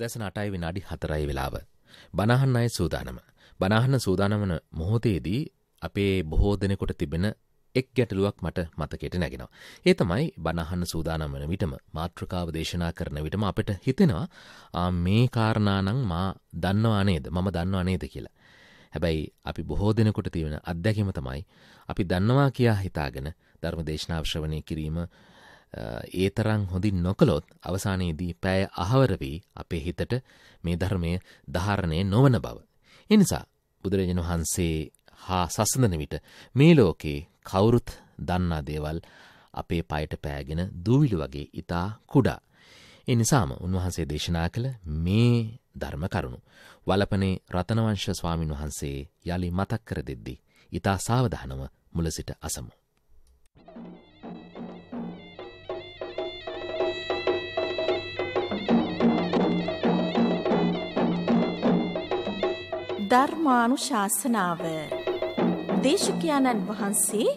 උදැසන අටයි විනාඩි හතරයි වෙලාව. බණහන් අය සූදානම. බනාහන්න සූදානමන මොහොතේදී අපේ බොහෝ දෙනෙකොට තිබෙන එක් ගැටලුවක් මට මතකෙට නැගෙනවා. ඒ තමයි බණහන්න සූදානම් වන විටම මාතෘකාව දේශනා කරන විටම අපට හිතෙනවා මේ කාරණානං මා දන්නවා නේද මම දන්නවා නේද කියලා. හැබැයි අපි බොහෝ දෙනකොට තියෙන අත්දැකීම තමයි අපි දන්නවා කියා හිතාගෙන ධර්ම දේශනාවශ්‍රවනය කිරීම ඒ තරං හොඳින් නොකළොත් අවසානයේදී පෑය අහවර වී අපේ හිතට මේ ධර්මය ධාරණය නොවන බව. එනිසා බුදුරජන් වහන්සේ හා සසඳන විට මේ ලෝකේ කවුරුත් දන්නා දේවල් අපේ පයට පෑගෙන දූවිලි වගේ ඉතා කුඩා. එනිසාම උන්වහන්සේ දේශනා කළ මේ ධර්ම කරුණු. වලපනේ රතනවංශ ස්වාමින් වහන්සේ යළි මතක් කර දෙද්දි. ඉතා සාවධානව මුලසිට අසමු. ධර්මානු ශාසනාව දේශකයාණන් වහන්සේ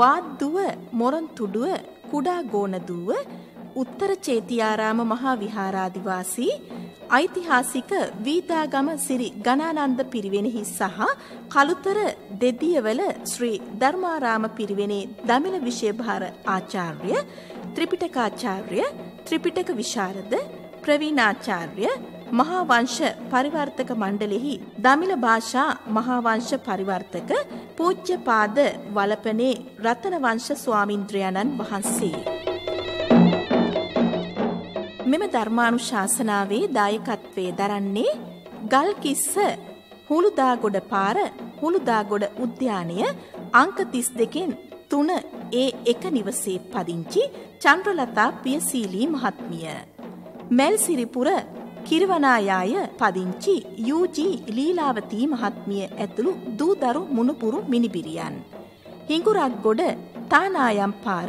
වාද්දුව මොරන්තුඩුව කුඩා ගෝනදුව උත්තර චේතියාරාම මහා විහාරාධිවාසී ඓතිහාසික වීදාගම සිරි ගණානන්ද පිරිවෙනෙහි සහ කළුතර දෙදියවල ශ්‍රී ධර්මාරාම පිරිවෙනේ දමිළ විශේභාර ආචාර්ය ත්‍රිපිටකාචාර්ය ත්‍රිපිටක විශාරද ප්‍රවීණාචාර්ය මහාවංශ පරිවර්තක මණ්ඩලෙහි දමිළ භාෂා මහාවංශ පරිවර්තක පූජ්‍යපාද වලපනේ රතනවංශ ස්වාමින්ද්‍රයන්න් වහන්සේ. මෙම ධර්මානුශාසනාවේ දායකත්වයේ දරන්නේ ගල්කිස්ස හුළුදාගොඩ පාර හුළුදාගොඩ උද්‍යානය අංක 32න් 3 ඒ 1 නිවසේ පදිංචි චන්ද්‍රලතා පියසීලී මහත්මිය. මෙල් සිරිපුර කිරවනායාය පදිංචි යූජී ලීලාවතී මහත්මිය ඇතුළු දූදරු මුණපුරු මිනිබිරියන්. හිඟුරක් ගොඩ තානායම් පාර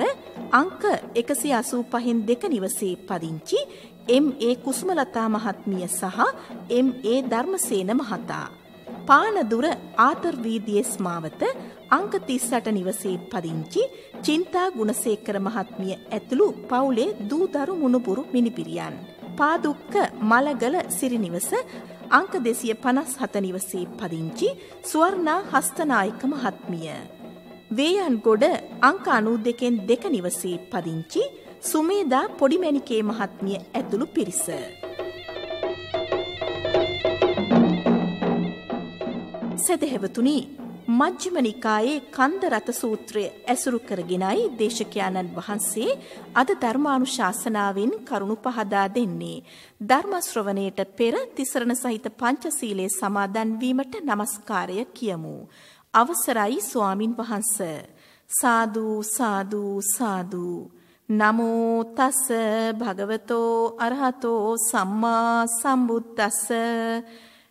අංක එකසි අසූ පහින් දෙක නිවසේ පදිංචි එම් ඒ කුස්මලතා මහත්මිය සහ එම් ඒ ධර්මසේන මහතා. පානදුර ආතර්වීදිය ස්මාවත අංක තිස්සට නිවසේ පදිංචි චින්තා ගුණසේකර මහත්මිය ඇතුළු පවුලේ දූදරු මුණපුරු මිනිපිරියන්. පාදුක්ක මලගල සිරිනිවස අංක දෙසිය පනස් හතනිවසේ පදිංචි ස්වර්ණා හස්තනායක මහත්මිය. වේයන් ගොඩ අංක අනූ දෙකෙන් දෙක නිවසේ පදිංචි සුමේදා පොඩිමැණිකේ මහත්මිය ඇතුළු පිරිස. සැදැහැවතුනි මජ්ජිම නිකායේ කන්දරත සූත්‍රය ඇසුරු කරගෙනයි දේශකයාණන් වහන්සේ අද ධර්මානුශාසනාවෙන් කරුණු පහදා දෙන්නේ. ධර්ම ශ්‍රවණයට පෙර තිසරණ සහිත පංචශීලයේ සමාදන් වීමට নমස්කාරය කියමු. අවසරයි ස්වාමින් වහන්ස. සාදු සාදු සාදු. නමෝ තස් භගවතෝ අරහතෝ සම්මා සම්බුද්දස්ස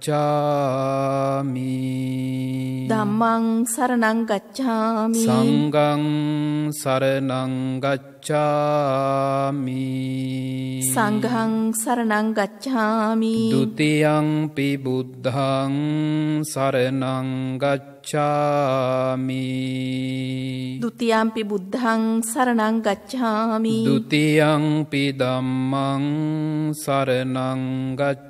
ගච්ඡාමි ධම්මං සරණං ගච්ඡාමි සංඝං සරණං ගච්ඡාමි සංඝං සරණං ගච්ඡාමි ဒ ුතියංපි බුද්ධං සරණං ගච්ඡාමි ဒ ුතියම්පි බුද්ධං සරණං ගච්ඡාමි ဒ ුතියංපි ධම්මං සරණං ගච්ඡාමි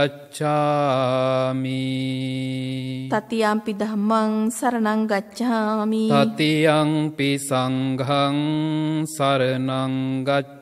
ගච්ඡාමි තතියම්පි දහමං සරණං ගච්ඡාමි තතියංපි සංහං සරණං ගච්ඡාමි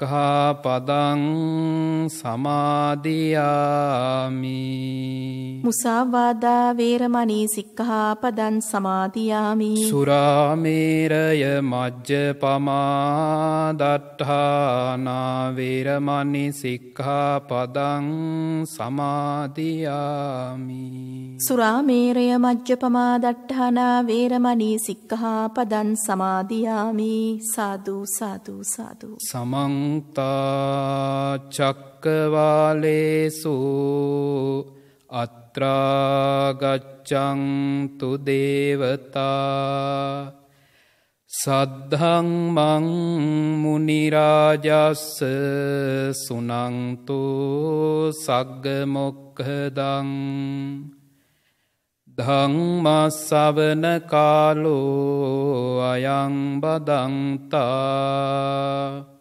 සික්හා පදං සමාධයාමි මුසාවාදා වේරමනී සික්කහා පදන් සමාධයාමි සුරාමේරය මජ්්‍ය පමාදට්ඨානාවේරමනි සික්හා පදං සමාධයාමි සුරාමේරය මජ්්‍ය පමාදට්ඨානා වේරමනී සික්කහා පදන් සමාධයාමි සාධූ සාධූ සාධූ සමං සමන්තාචක්කවාලේසු අත්‍රාගච්චංතු දේවතා සද්ධංමං මුනිරාජස්ස සුනංතු සග්ගමොක්හදං ධංමස්සවන කාලෝ අයං බදන්තා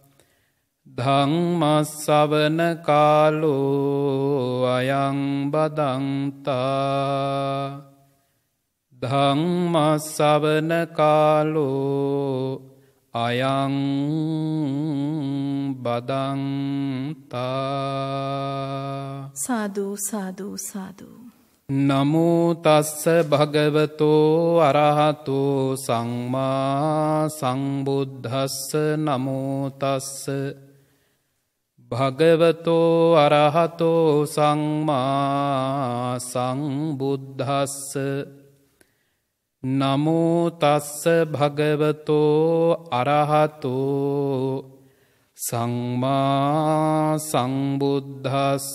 ධංමස්සවන කාලෝ අයං බදන්තා ධංමස්සවන කාලෝ අයං බදන්තා සාධූ සාධූ සාධූ නමුතස්ස භගවතෝ අරහතෝ සංමා සංබුද්ධස්ස නමුතස්ස භගවතෝ අරහතෝ සංමා සංබුද්ධස්ස නමුතස්ස භගවතෝ අරහතෝ සංමා සංබුද්ධස්ස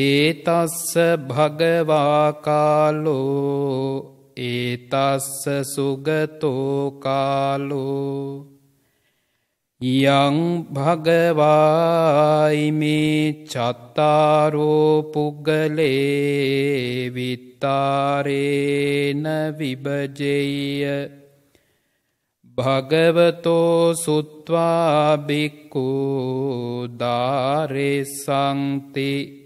ඒතස්ස භගවාකාලෝ ඒතස්ස සුගතෝකාලෝ යං භගවායිමි චත්තාරෝ පුග්ගලේ විත්තාරේන විභජෙය භගවතෝ සුත්වාබික්කු දාරෙ සංතිී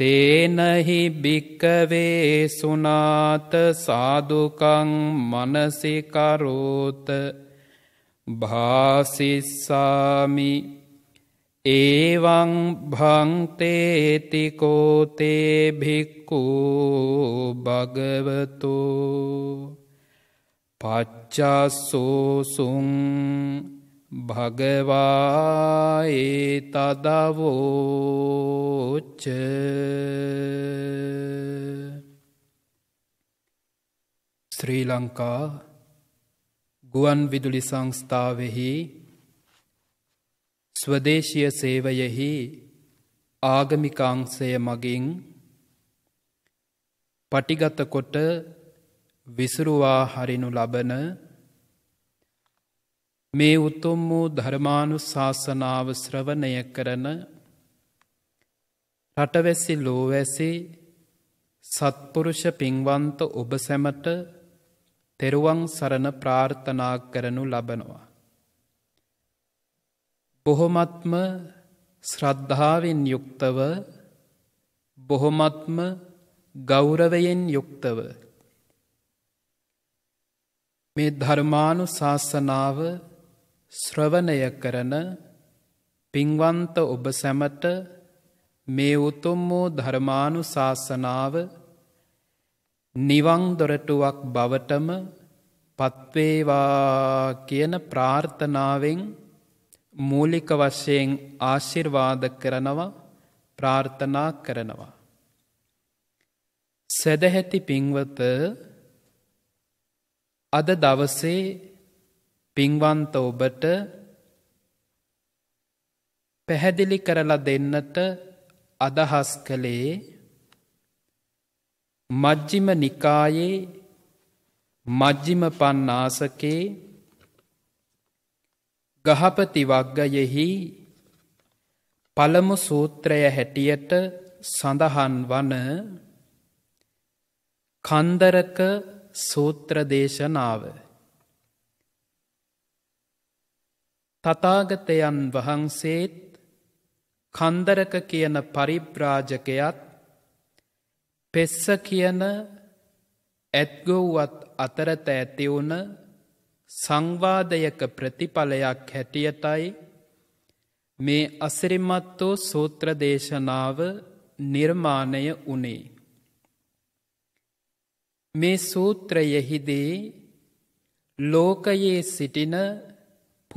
තේනහි භික්කවේ සුනාත සාදුකං මනසිකරෝත භාසිස්සාමි ඒවං භංතේතිකෝතේ භික්කු භගවතු පච්චස්සෝසුන් භගවායේ තදවෝච්ච ශ්‍රී ලංකා ගුවන් විදුලි සංස්ථාවෙහි ස්වදේශය සේවයෙහි ආගමිකාංසය මගින් පටිගතකොට විසුරුවා හරිනු ලබන මේ උතුම් වූ ධර්මානු ශාසනාව ශ්‍රවණය කරන රටවැසි ලෝවැසි සත්පුරුෂ පින්වන්ත ඔබ සැමට තෙරුවන් සරණ ප්‍රාර්ථනා කරනු ලබනවා. බොහොමත්ම ශ්‍රද්ධාවෙන් යුක්තව බොහොමත්ම ගෞරවයෙන් යුක්තව මේ ධර්මානු ශාසනාව ශ්‍රවණය කරන පින්වන්ත ඔබ සැමට මේ උතුම් වූ ධර්මානු ශාසනාව නිවං දොරටුවක් බවටම පත්වේවා කියන ප්‍රාර්ථනාවෙන් මූලික වශයෙන් ආශිර්වාද කරනවා ප්‍රාර්ථනා කරනවා. සැදැහැති පින්වත අද දවසේ පින්වන්ත ඔබට පැහැදිලි කරලා දෙන්නට අදහස් කළේ මජ්ජිම නිකායේ මජ්ජිම පන්නාසකේ ගහපති වග්ගයෙහි පළමු සූත්‍රය හැටියට සඳහන් වන කන්දරක සූත්‍රදේශනාව තතාගතයන් වහන්සේත් කන්දරක කියන පරිබ්‍රාජකයත් පෙස්ස කියන ඇත්ගොව්වත් අතරත ඇතිවුණ සංවාදයක ප්‍රතිඵලයක් හැටියටයි මේ අසිරිමත් වූ සූත්‍රදේශනාව නිර්මාණය වනේ. මේ සූත්‍රයෙහිදී ලෝකයේ සිටින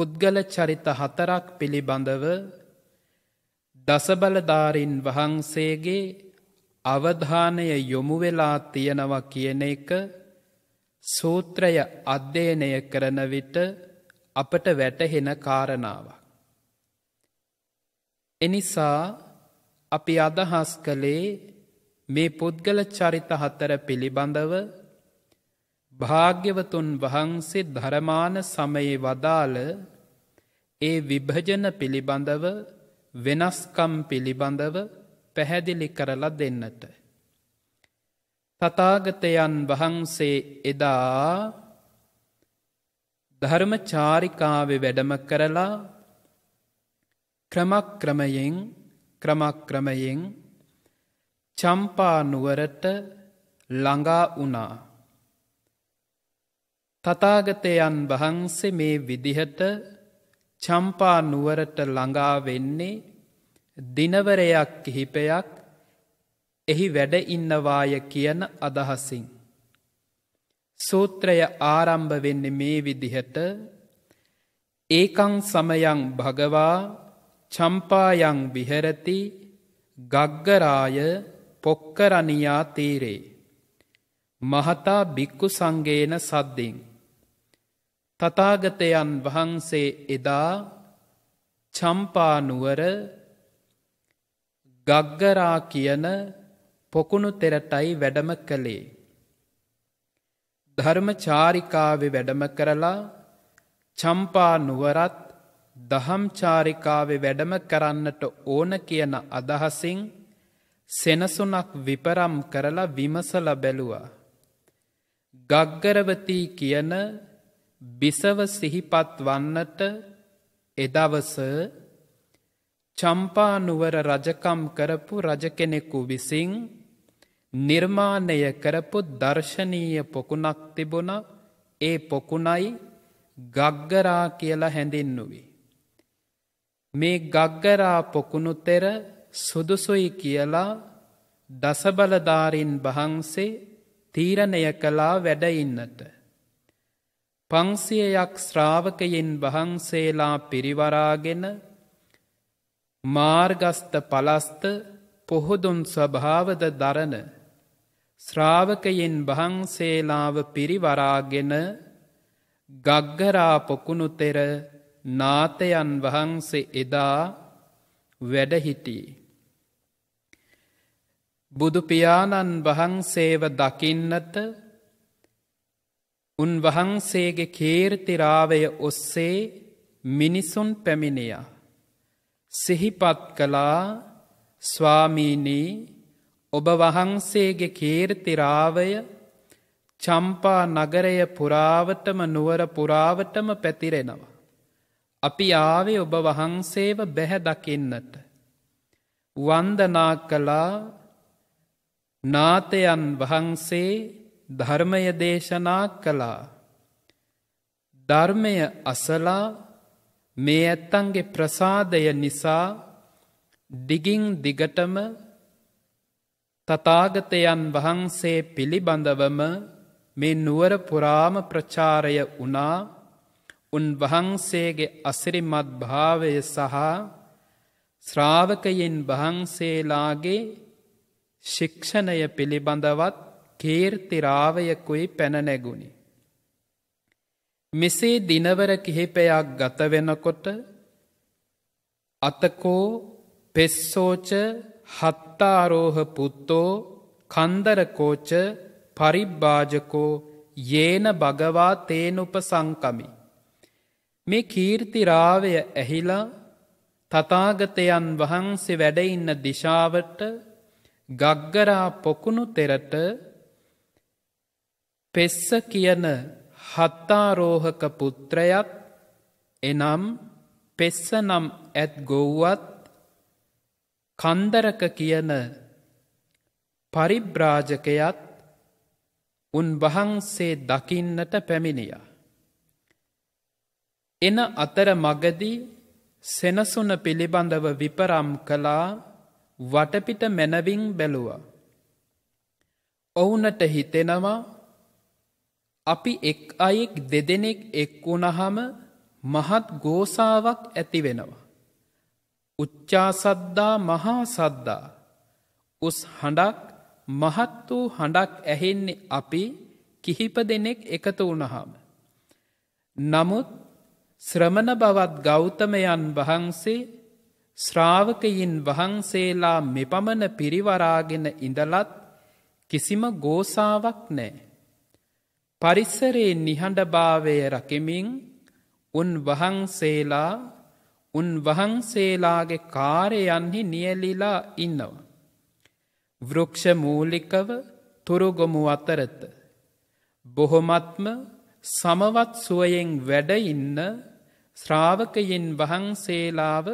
පුද්ගල චරිත හතරක් පිළිබඳව දසබලධාරින් වහන්සේගේ අවධානය යොමුවෙලා තියෙනව කියන එක සූත්‍රය අධ්‍යයනය කරන විට අපට වැටහෙන කාරණාවක්. එනිසා අපි අදහස් කළේ මේ පුද්ගල චරිත හතර පිළිබඳව භාග්‍යවතුන් වහන්සේ ධරමාන සමයේ වදාළ ඒ විභජන පිළිබඳව වෙනස්කම් පිළිබඳව පැහැදිලි කරලා දෙන්නට. තතාගතයන් වහන්සේ එදා ධර්ම චාරිකාවෙ වැඩම කරලා ක්‍රමක්‍රමයෙන් ක්‍රමක්‍රමයෙන් චම්පානුවරට ළඟා වුණා. තතාගතයන් වහන්සේ මේ විදිහට චම්පා නුවරට ළඟා වෙන්නේ දිනවරයක් කිහිපයක් එහි වැඩ ඉන්නවාය කියන අදහසින්. සූත්‍රය ආරම්භ වෙන්න මේ විදිහට ඒකං සමයං භගවා චම්පායං විහරති ගග්ගරාය පොක්කරණයා තීරේ. මහතා බික්කු සංගේන සද්දෙන්. තතාගතයන් වහන්සේ එදා චම්පානුවර ගග්ගරා කියන පොකුණු තෙරටයි වැඩම කළේ. ධර්ම චාරිකාවෙ වැඩම කරලා චම්පා නුවරත් දහම් චාරිකාවෙ වැඩම කරන්නට ඕන කියන අදහසින් සෙනසුනක් විපරම් කරලා විමසල බැලුවා. ගග්ගරවතී කියන බිසව සිහිපත් වන්නට එදවස චම්පානුවර රජකම් කරපු රජ කෙනෙකු විසින් නිර්මාණය කරපු දර්ශනීය පොකුණක් තිබුණ ඒ පොකුණයි ගග්ගරා කියලා හැඳින්නුවේ. මේ ගග්ගරා පොකුණුතෙර සුදුසුයි කියලා දසබලධාරින් වහන්සේ තීරණය කලා වැඩඉන්නට. පංසියයක් ශ්‍රාවකයෙන් වහන්සේලා පිරිවරාගෙන මාර්ගස්ත පලස්ත පොහොදුන් ස්වභාවද දරන ශ්‍රාවකයෙන් වහන්සේලාව පිරිවරාගෙන ගග්ගරා පොකුණුතෙර නාතයන් වහන්සේ එදා වැඩහිටියේ. බුදුපියාණන් වහන්සේව දකින්නට උන්වහන්සේගේ කේර්තිරාවය ඔස්සේ මිනිසුන් පැමිණිය. සිහිපත් කළා ස්වාමීනී ඔබ වහන්සේගේ කේර්තිරාවය චම්පා නගරය පුරාවටම නුවර පුරාවටම පැතිරෙනවා. අපි ආවේ ඔබ වහන්සේව බැහැදකින්නට. වන්දනා කලා නාතයන් වහන්සේ ධර්මය දේශනා කළා. ධර්මය අසලා මේ ඇත්තන්ගේ ප්‍රසාදය නිසා දිගින් දිගටම තතාගතයන් වහන්සේ පිළිබඳවම මේ නුවර පුරාම ප්‍රචාරය වුණා උන්වහන්සේගේ අසිරිමත් භාවය සහ ශ්‍රාවකයෙන් වහන්සේලාගේ ශික්ෂණය පිළිබඳවත් කීර්ති රාවයකුයි පැනනැගුණි. මෙසේ දිනවර කිහිපයක් ගතවෙනකොට අතකෝ පෙස්සෝච හත්තාරෝහ පුත්තෝ කන්දරකෝච පරිබ්භාජකෝ යේන භගවා තේනුප සංකමි. මේ කීර්තිරාවය ඇහිලා තතාගතයන් වහන්සේ වැඩඉන්න දිශාවට ගග්ගරා පොකුණු තෙරට පෙස්ස කියන හත්තාරෝහක පුත්‍රයත් එනම් පෙස්ස නම් ඇත් ගොව්වත් කන්දරක කියන පරිබ්‍රාජකයත් උන්වහන්සේ දකින්නට පැමිණිය. එන අතර මගදී සෙනසුන පිළිබඳව විපරම් කලා වටපිට මැනවින් බැලුව. ඔවුනට හිතෙනවා අපි එක් අයෙක් දෙදෙනෙක් එක් වුණහම මහත් ගෝසාාවක් ඇති වෙනවා. උච්චාසද්දා මහා සද්දා උස් හඬක් මහත් වූ හඬක් ඇහෙන්නේ අපි කිහිප දෙනෙක් එකතු වුණහාම. නමුත් ශ්‍රමණ බවත් ගෞතමයන් වහන්සේ ශ්‍රාවකයින් වහන්සේලා මෙපමණ පිරිවරාගෙන ඉඳලත් කිසිම ගෝසාාවක් නෑ. පරිස්සරේ නිහඬභාවය රකිමින් උන් වහන්සේලා උන් වහන්සේලාගේ කාරයන්හි නියලිලා ඉන්නවා. වෘක්ෂ මූලිකව තුරුගොමු අතරත. බොහොමත්ම සමවත් සුවයෙන් වැඩඉන්න ශ්‍රාවකයෙන් වහන්සේලාව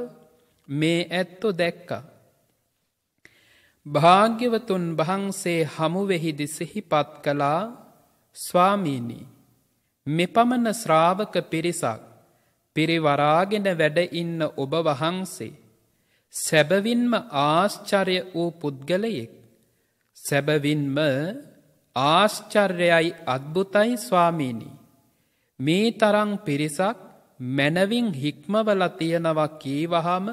මේ ඇත්තො දැක්කා. භාග්‍යවතුන් වහන්සේ හමුවෙහිදි සිහිපත් කලා ස්වාමීනී මෙපමණ ශ්‍රාවක පිරිසක් පිරිවරාගෙන වැඩ ඉන්න ඔබ වහන්සේ සැබවින්ම ආශ්චර්ය වූ පුද්ගලයෙක් සැබවින්ම ආශ්චර්යයි අත්භුතයි ස්වාමීනී මේ තරං පිරිසක් මැනවින් හික්මවල තියෙනවා කීවහම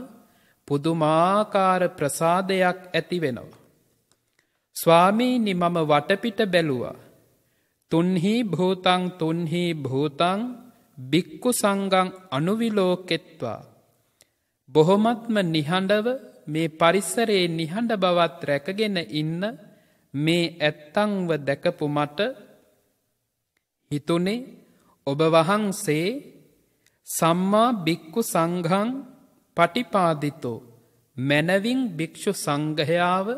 පුදුමාකාර ප්‍රසාදයක් ඇතිවෙනවා. ස්වාමීනි මම වටපිට බැලුවා. තුන්හි භූතං තුන්හි භූතං බික්කු සංගං අනුවිලෝකෙත්වා. බොහොමත්ම නිහඬව මේ පරිස්සරයේ නිහඬ බවත් රැකගෙන ඉන්න මේ ඇත්තංව දැකපු මට හිතුනේ ඔබ වහන්සේ සම්මා බික්කු සංඝං පටිපාදිතෝ මැනවින් භික්‍ෂු සංඝයාව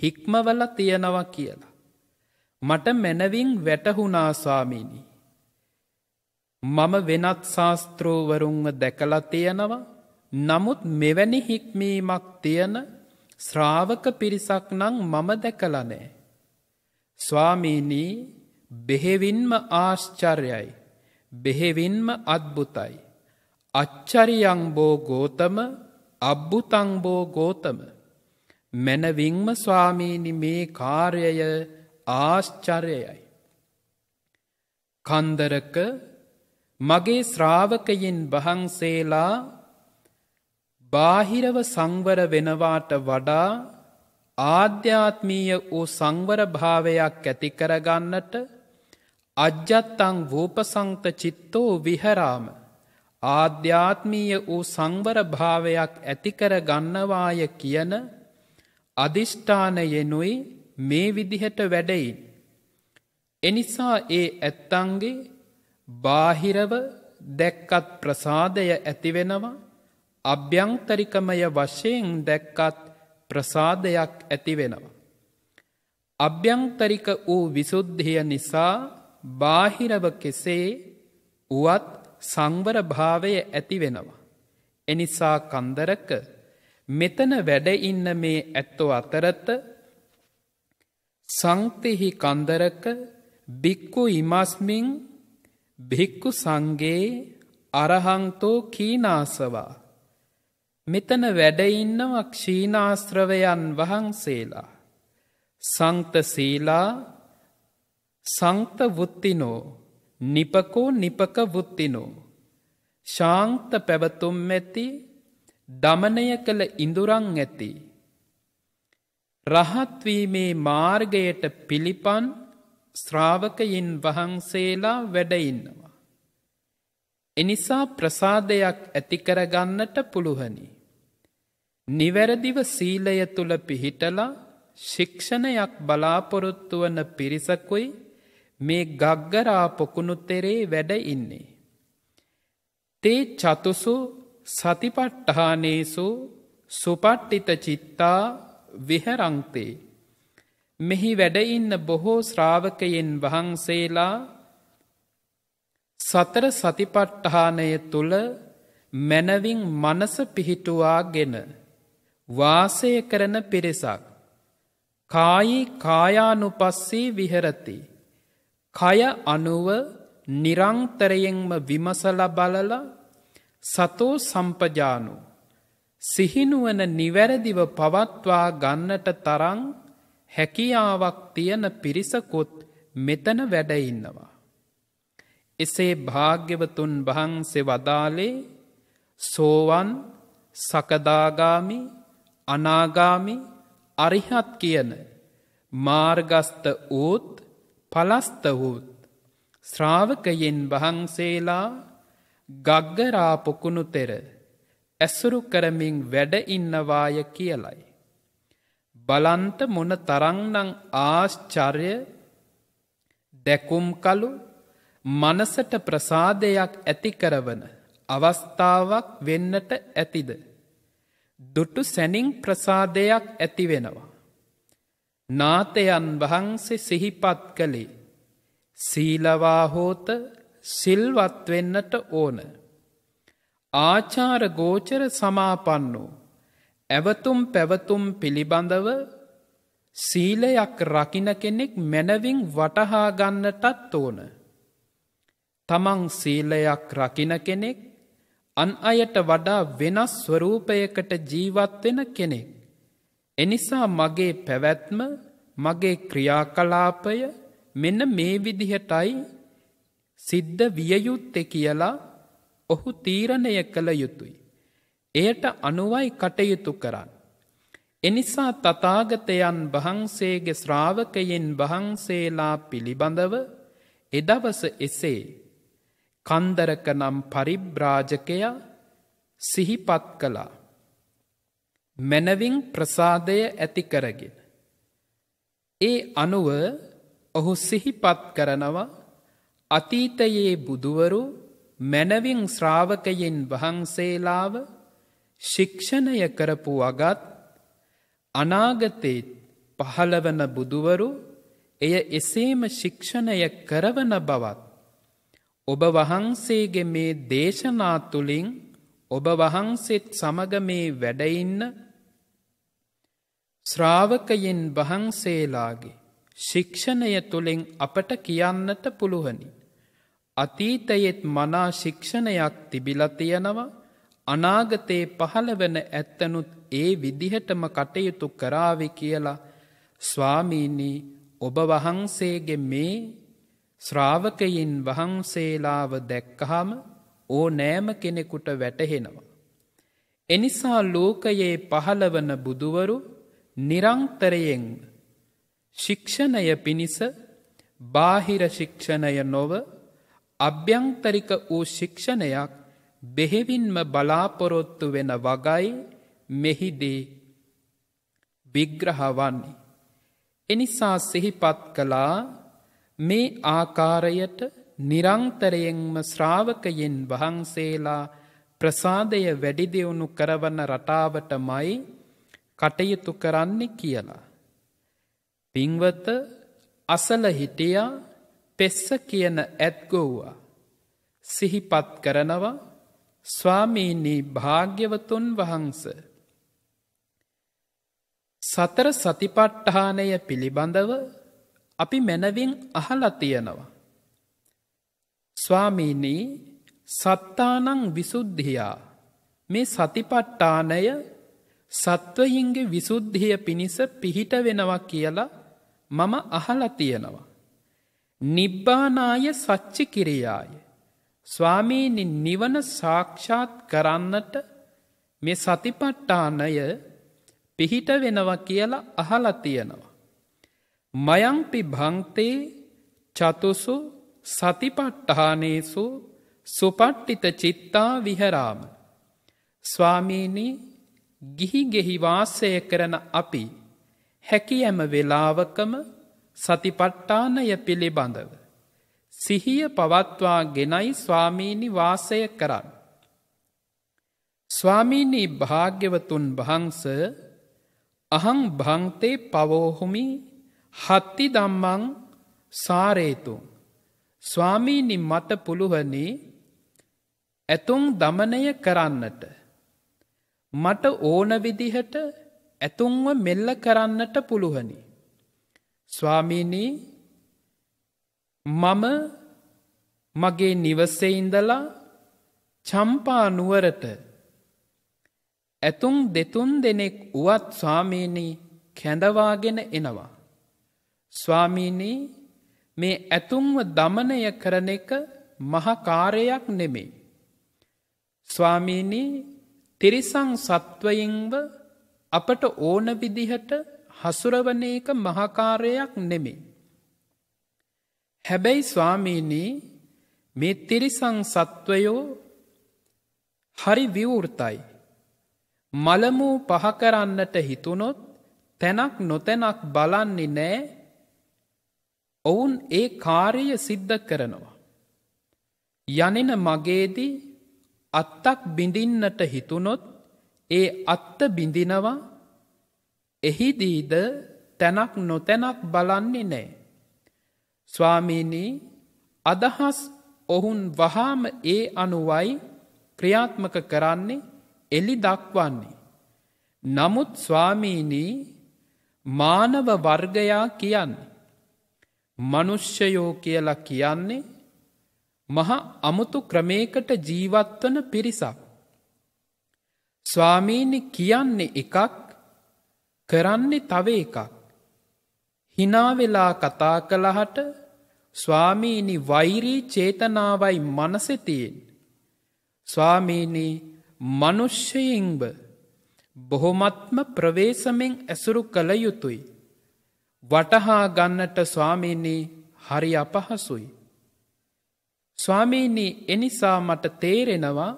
හික්මවල තියෙනවා කියලා. මට මැනවින් වැටහුනාසාමීනි. මම වෙනත් ශාස්ත්‍රෝවරුන්ව දැකලා තියෙනවා නමුත් මෙවැනි හික්මීමක් තියෙන ශ්‍රාවක පිරිසක් නං මම දැකලනෑ. ස්වාමීනී බෙහෙවින්ම ආශ්චර්යයි. බෙහෙවින්ම අත්බුතයි. අච්චරියංබෝ ගෝතම අබ්බුතංබෝ ගෝතම. මැනවිංම ස්වාමීනි මේ කාර්යය ආශ්චර්යයයි. කන්දරක මගේ ශ්‍රාවකයෙන් වහන්සේලා බාහිරව සංවර වෙනවාට වඩා ආධ්‍යාත්මීය වූ සංවරභාවයක් ඇතිකරගන්නට අජ්ජත්තං වූපසංත චිත්තෝ විහරාම ආධ්‍යාත්මීය වූ සංවරභාවයක් ඇතිකර ගන්නවාය කියන අධිෂ්ඨානයෙනුයි මේ විදිහට වැඩයින්. එනිසා ඒ ඇත්තන්ගේ බාහිරව දැක්කත් ප්‍රසාදය ඇතිවෙනවා අභ්‍යංතරිකමය වශයෙන් දැක්කත් ප්‍රසාදයක් ඇතිවෙනවා. අභ්‍යංතරික වූ විසුද්ධිය නිසා බාහිරව කෙසේ වුවත් සංවරභාවය ඇතිවෙනවා. එනිසා කන්දරක මෙතන වැඩඉන්න මේ ඇත්තෝ අතරත සංතෙහි කන්දරක බික්කු ඉමස්මිං භික්කු සංගේ අරහංතෝ කීනාසවා. මෙතන වැඩඉන්නව ක්ෂීනාශ්‍රවයන් වහන්සේලා. සංත සීලා සංත වෘත්තිනෝ නිපකෝ නිපක වෘත්තිනෝ. ශාංත පැවතුම් ඇති දමනය කළ ඉඳුරං ඇති. රහත්වීමේ මාර්ගයට පිළිපන් ශ්‍රාවකයින් වහන්සේලා වැඩඉන්නවා. එනිසා ප්‍රසාදයක් ඇතිකරගන්නට පුළුවනි. නිවැරදිව සීලය තුළ පිහිටලා ශික්ෂණයක් බලාපොරොත්තු වන පිරිසකුයි මේ ගග්ගරා පොකුණුතෙරේ වැඩ ඉන්නේ. තේ චතුසු සතිපට්ඨානේසු සුපට්ටිත චිත්තා විහරංතේ. මෙහි වැඩඉන්න බොහෝ ශ්‍රාවකයෙන් වහන්සේලා සතර සතිපට්ඨානය තුළ මැනවින් මනස පිහිටුවාගෙන වාසය කරන පිරිසක්. කායි කායානුපස්සී විහරති. කය අනුව නිරංතරයෙන්ම විමසල බලල සතෝ සම්පජානු සිහිනුවන නිවැරදිව පවත්වා ගන්නට තරං හැකියාවක් තියන පිරිසකුත් මෙතන වැඩඉන්නවා. එසේ භාග්‍යවතුන් වහන්සේ වදාලේ සෝවන් සකදාගාමි අනාගාමි අරිහත් කියන මාර්ගස්ත වූත් පලස්ත වූත් ශ්‍රාවකයෙන් වහන්සේලා ගග්ගරාපොකුණු තෙර ඇසුරු කරමින් වැඩ ඉන්නවාය කියලයි. බලන්ට මොන තරංනං ආශ්චර්ය දැකුම් කලු මනසට ප්‍රසාදයක් ඇතිකරවන අවස්ථාවක් වෙන්නට ඇතිද. දුටු සැනින් ප්‍රසාදයක් ඇතිවෙනවා. නාතයන් වහන්සේ සිහිපත් කළේ සීලවා හෝත සිල්වත් වෙන්නට ඕන. ආචාර ගෝචර සමාපන්නෝ. ඇවතුම් පැවතුම් පිළිබඳව සීලයක් රකින කෙනෙක් මැනවින් වටහාගන්නටත් ඕන. තමන් සීලයක් රකින කෙනෙක් අන් අයට වඩා වෙනස් ස්වරූපයකට ජීවත්වෙන කෙනෙක්. එනිසා මගේ පැවැත්ම මගේ ක්‍රියාකලාපය මෙන්න මේ විදිහටයි සිද්ධ වියයුත්තෙ කියලා ඔහු තීරණය කළ යුතුයි. එයට අනුවයි කටයුතු කරන්න. එනිසා තතාගතයන් වහන්සේගේ ශ්‍රාවකයෙන් වහන්සේලා පිළිබඳව එදවස එසේ කන්දරක නම් පරිබ්‍රාජකයා සිහිපත් කළා. මැනවින් ප්‍රසාදය ඇතිකරගෙන. ඒ අනුව ඔහු සිහිපත් කරනවා අතීතයේ බුදුවරු මැනවින් ශ්‍රාවකයෙන් වහන්සේලාව ශික්ෂණය කරපු අගත් අනාගතයේත් පහළවන බුදුවරු එය එසේම ශික්ෂණය කරවන බවත්. ඔබ වහන්සේගේ මේ දේශනා තුළින් ඔබ වහන්සෙත් සමග මේ වැඩඉන්න ශ්‍රාවකයෙන් වහන්සේලාගේ ශික්ෂණය තුළින් අපට කියන්නට පුළුවනි. අතීතයෙත් මනා ශික්ෂණයක් තිබිලතියනවා අනාගතයේ පහළවන ඇත්තනුත් ඒ විදිහටම කටයුතු කරාවි කියලා ස්වාමීනී ඔබ වහන්සේගේ මේ ශ්‍රාවකයින් වහන්සේලාව දැක්කහම ඕ නෑම කෙනෙකුට වැටහෙනවා. එනිසා ලෝකයේ පහළවන බුදුවරු නිරංතරයෙන්ම ශික්ෂණය පිණිස බාහිර ශික්ෂණය නොව අභ්‍යංතරික වූ ශික්ෂණයක් බෙහෙවින්ම බලාපොරොත්තු වෙන වගයි මෙහිදී විග්‍රහ වන්නේ. එනිසා සිහිපත් කළා මේ ආකාරයට නිරංතරයෙන්ම ශ්‍රාවකයෙන් වහන්සේලා ප්‍රසාදය වැඩිදිවුණු කරවන රටාවට මයි කටයුතු කරන්නේ කියලා. පිංවත අසල හිටියා පෙස්ස කියන ඇත්ගොව්වා. සිහිපත් කරනවා ස්වාමීනී භාග්‍යවතුන් වහන්ස. සතර සතිපට්ඨානය පිළිබඳව අපි මැනවින් අහලතියනවා. ස්වාමීනී සත්තානං විසුද්ධියා මේ සතිපට්ඨානය සත්වයින්ගේ විසුද්ධිය පිණිස පිහිට වෙනවා කියලා මම අහලතියනවා. නිබ්බානාය සච්චි කිරියාය. ස්වාමීනි නිවන සාක්ෂාත් කරන්නට මේ සතිපට්ටානය පිහිට වෙනව කියලා අහලා තියෙනවා. මයංපි භංතේ චතුසු සතිපට්ටහානේසු සුපට්ටිත චිත්තා විහරාම. ස්වාමීනි ගිහි ගෙහි වාසය කරන අපි හැකි ඇම වෙලාවකම සතිපට්ටානය පිළිබඳව. සිහිය පවත්වා ගෙනයි ස්වාමීණි වාසය කරන්න. ස්වාමීණී භාග්‍යවතුන් වහන්ස අහං භංතේ පවෝහුමි හත්ති දම්මං සාරේතුන්. ස්වාමීණි මට පුළුවනේ ඇතුන් දමනය කරන්නට. මට ඕන විදිහට ඇතුන්ව මෙල්ල කරන්නට පුළුවනි. ස්වාමීනී මම මගේ නිවස්සෙඉඳලා චම්පා නුවරට ඇතුන් දෙතුන් දෙනෙක් වුවත් ස්වාමීනී කැඳවාගෙන එනවා. ස්වාමීනී මේ ඇතුන්ව දමනය කරන එක මහකාරයක් නෙමේ. ස්වාමීනී තිරිසං සත්වයින්ව අපට ඕන විදිහට හසුරවන එක මහකාරයක් නෙමේ. හැබැයි ස්වාමීනී මේ තිරිසං සත්වයෝ හරි විවෘතයි. මළමූ පහකරන්නට හිතුනොත් තැනක් නොතැනක් බලන්නේ නෑ ඔවුන් ඒ කාරය සිද්ධ කරනවා. යනෙන මගේදී අත්තක් බිඳින්නට හිතුනොත් ඒ අත්ත බිඳිනවා එහිදීද තැනක් නොතැනක් බලන්නේ නෑ. ස්වාමීනී අදහස් ඔහුන් වහාම ඒ අනුවයි ක්‍රියාත්මක කරන්නේ එලි දක්වන්නේ. නමුත් ස්වාමීනී මානව වර්ගයා කියන්නේ. මනුෂ්‍යයෝ කියලා කියන්නේ මහ අමුතු ක්‍රමේකට ජීවත්වන පිරිසක්. ස්වාමීනි කියන්නේ එකක් කරන්නේ තව එකක්. හිනාවෙලා කතා කළහට ස්වාමීනි වෛරී චේතනාවයි මනසතියෙන්. ස්වාමීනී මනුෂ්‍යයෙන්බ බොහොමත්ම ප්‍රවේශමෙන් ඇසුරු කළ යුතුයි. වටහා ගන්නට ස්වාමීනී හරි අපහසුයි. ස්වාමීනී එනිසා මට තේරෙනවා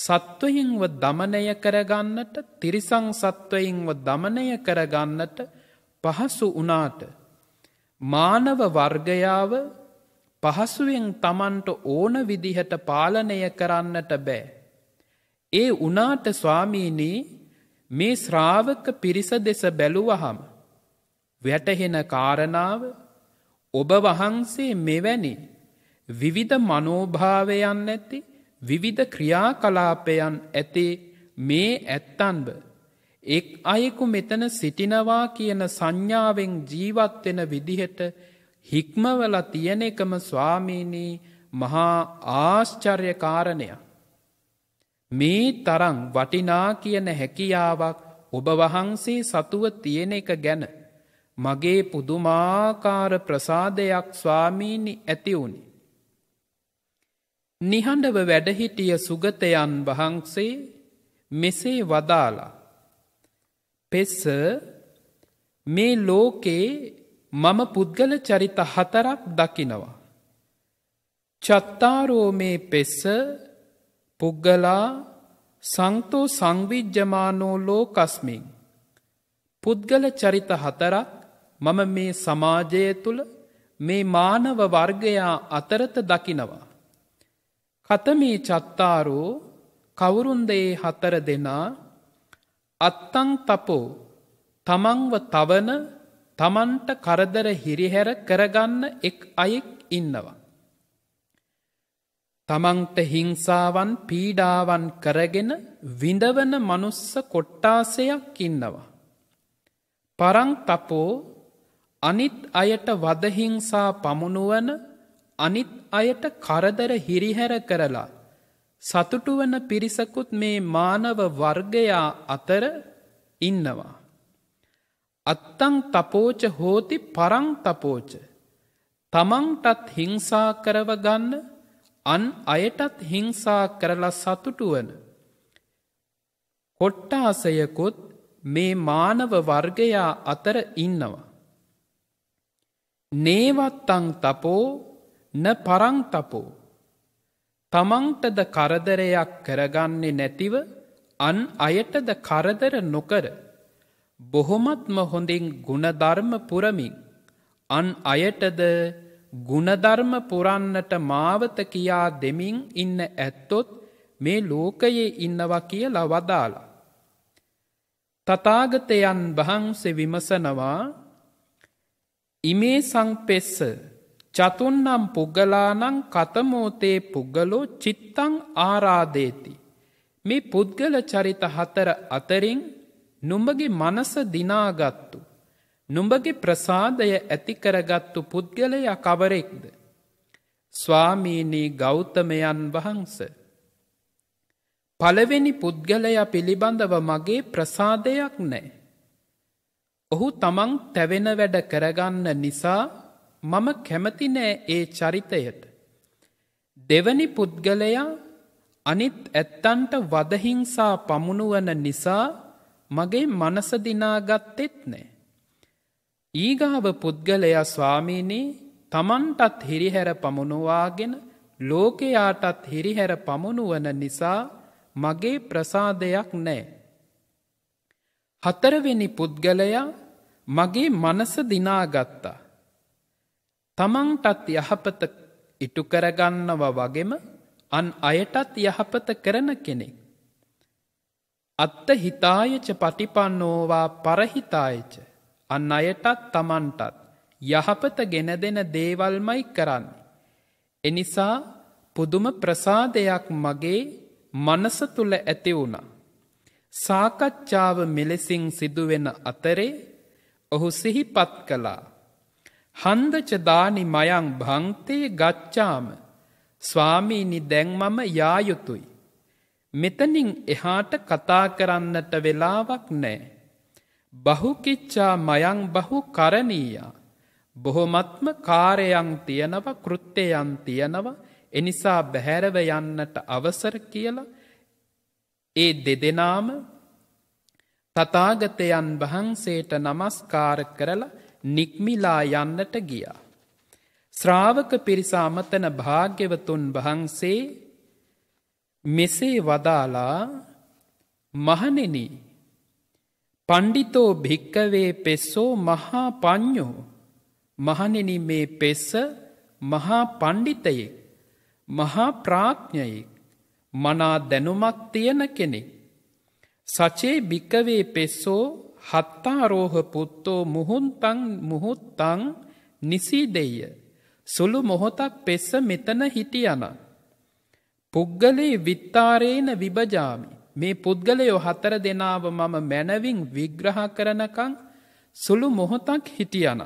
සත්වයින්ව දමනය කරගන්නට තිරිසං සත්වයින්ව දමනය කරගන්නට පහසු වනාට මානව වර්ගයාව පහසුවෙන් තමන්ට ඕන විදිහට පාලනය කරන්නට බෑ. ඒ උනාට ස්වාමීනී මේ ශ්‍රාවක පිරිස දෙස බැලුවහම. වැටහෙන කාරණාව ඔබ වහන්සේ මෙවැනි විවිධ මනෝභාවයන් ඇති විවිධ ක්‍රියාකලාපයන් ඇතේ මේ ඇත්තන්බ. එක් අයෙකු මෙතන සිටිනවා කියන සංඥාවෙන් ජීවත්වෙන විදිහට හික්මවල තියෙන එකම ස්වාමීනී මහා ආශ්චර්ය කාරණයක්. මේ තරං වටිනා කියන හැකියාවක් ඔබ වහන්සේ සතුව තියෙන එක ගැන මගේ පුදුමාකාර ප්‍රසාදයක් ස්වාමීනි ඇතිවුණි. නිහඬව වැඩහිටිය සුගතයන් වහන්සේ මෙසේ වදාලා. පෙස්ස මේ ලෝකේ මම පුද්ගල චරිත හතරක් දකිනවා. චත්තාරෝ මේ පෙස්ස පුද්ගලා සංතෝ සංවිජ්්‍යමානෝ ලෝකස්මින්. පුද්ගල චරිත හතරක් මම මේ සමාජය තුළ මේ මානව වර්ගයා අතරත දකිනවා. කතමේ චත්තාරෝ කවුරුන්දයේ හතර දෙනා අත්තං තපෝ තමන්ව තවන තමන්ට කරදර හිරිහැර කරගන්න එක් අයෙක් ඉන්නවා. තමන්ට හිංසාවන් පීඩාවන් කරගෙන විඳවන මනුස්ස කොට්ටාසයක් ඉන්නවා. පරං තපෝ අනිත් අයට වදහිංසා පමුණුවන අනිත් අයට කරදර හිරිහැර කරලා. සතුටු වන පිරිසකුත් මේ මානව වර්ගයා අතර ඉන්නවා. අත්තං තපෝච හෝති පරං තපෝච. තමන්ටත් හිංසා කරවගන්න අන් අයටත් හිංසා කරලා සතුටුවන. කොට්ටාසයකුත් මේ මානව වර්ගයා අතර ඉන්නවා. නේවත්තං තපෝ න පරංතපෝ තමන්ටද කරදරයක් කරගන්නේ නැතිව අන් අයටද කරදර නොකර බොහොමත්ම හොඳින් ගුණධර්ම පුරමින් අන් අයටද ගුණධර්ම පුරන්නට මාවත කියා දෙමින් ඉන්න ඇත්තොත් මේ ලෝකයේ ඉන්නවා කියලා වදාලා. තතාගතයන් වහන්සේ විමසනවා ඉමේ සංපෙස්ස චතුන්නම් පුද්ගලානං කතමෝතේ පුද්ගලෝ චිත්තං ආරාදේති. මේ පුද්ගල චරිත හතර අතරින් නුඹගේ මනස දිනාගත්තු. නුඹගේ ප්‍රසාදය ඇතිකරගත්තු පුද්ගලයා කවරෙක්ද. ස්වාමීනී ගෞතමයන් වහන්ස. පළවෙනි පුද්ගලයා පිළිබඳව මගේ ප්‍රසාදයක් නෑ. ඔහු තමන් තැවෙන වැඩ කරගන්න නිසා මම කැමති නෑ ඒ චරිතයට. දෙවනි පුද්ගලයා අනිත් ඇත්තන්ට වදහිංසා පමුණුවන නිසා මගේ මනස දිනාගත්තෙත් නෑ. ඊගාව පුද්ගලයා ස්වාමීනී තමන්ටත් හිරිහැර පමුණුවාගෙන ලෝකයාටත් හිරිහැර පමුණුවන නිසා මගේ ප්‍රසාදයක් නෑ. හතරවෙනි පුද්ගලයා මගේ මනස දිනාගත්තා. තමන්ටත් යහපත ඉටු කරගන්නවා වගේම අන් අයටත් යහපත කරන කෙනෙක්. අත්ත හිතායච පටිපන්නෝවා පරහිතායච අන් අයටත් තමන්ටත් යහපත ගෙන දෙන දේවල්මයි කරන්න. එනිසා පුදුම ප්‍රසාදයක් මගේ මනස තුළ ඇති වුණා. සාකච්ඡාව මෙලෙසින් සිදුවෙන අතරේ ඔහු සිහිපත් කලා හන්දචදානි මයං භංතයේ ගච්ඡාම ස්වාමීනි දැන්මම යායුතුයි. මෙතනින් එහාට කතා කරන්නට වෙලාවක් නෑ. බහුකිච්චා මයං බහු කරණීයා. බොහොමත්ම කාරයන් තියනව කෘත්තයන් තියනව එනිසා බැහැරව යන්නට අවසර කියලා ඒ දෙදෙනාම තතාගතයන් වහන්සේට නමස්කාර කරලා නික්මිලා යන්නට ගියා. ශ්‍රාවක පිරිසාමතන භාග්‍යවතුන් වහන්සේ මෙසේ වදාලා මහනෙන පණ්ඩිතෝ භික්කවේ පෙස්සෝ මහා ප්ඥෝ මහනෙන මේ පෙස්ස මහා පණ්ඩිතයෙක් මහා ප්‍රාඥ්ඥයෙක් මනා දැනුමක් තියෙන කෙනෙක් සචේ භික්කවේ පෙස්සෝ හත්තාරෝහ පුත්තෝ මුහුන්තං මුහුත්තං නිසීදෙය. සුළු මොහොතක් පෙස්ස මෙතන හිටියන. පුද්ගලේ විත්තාරේන විභජාමි. මේ පුද්ගලයෝ හතර දෙනාව මම මැනවින් විග්‍රහ කරනකං සුළු මොහොතක් හිටියනන්.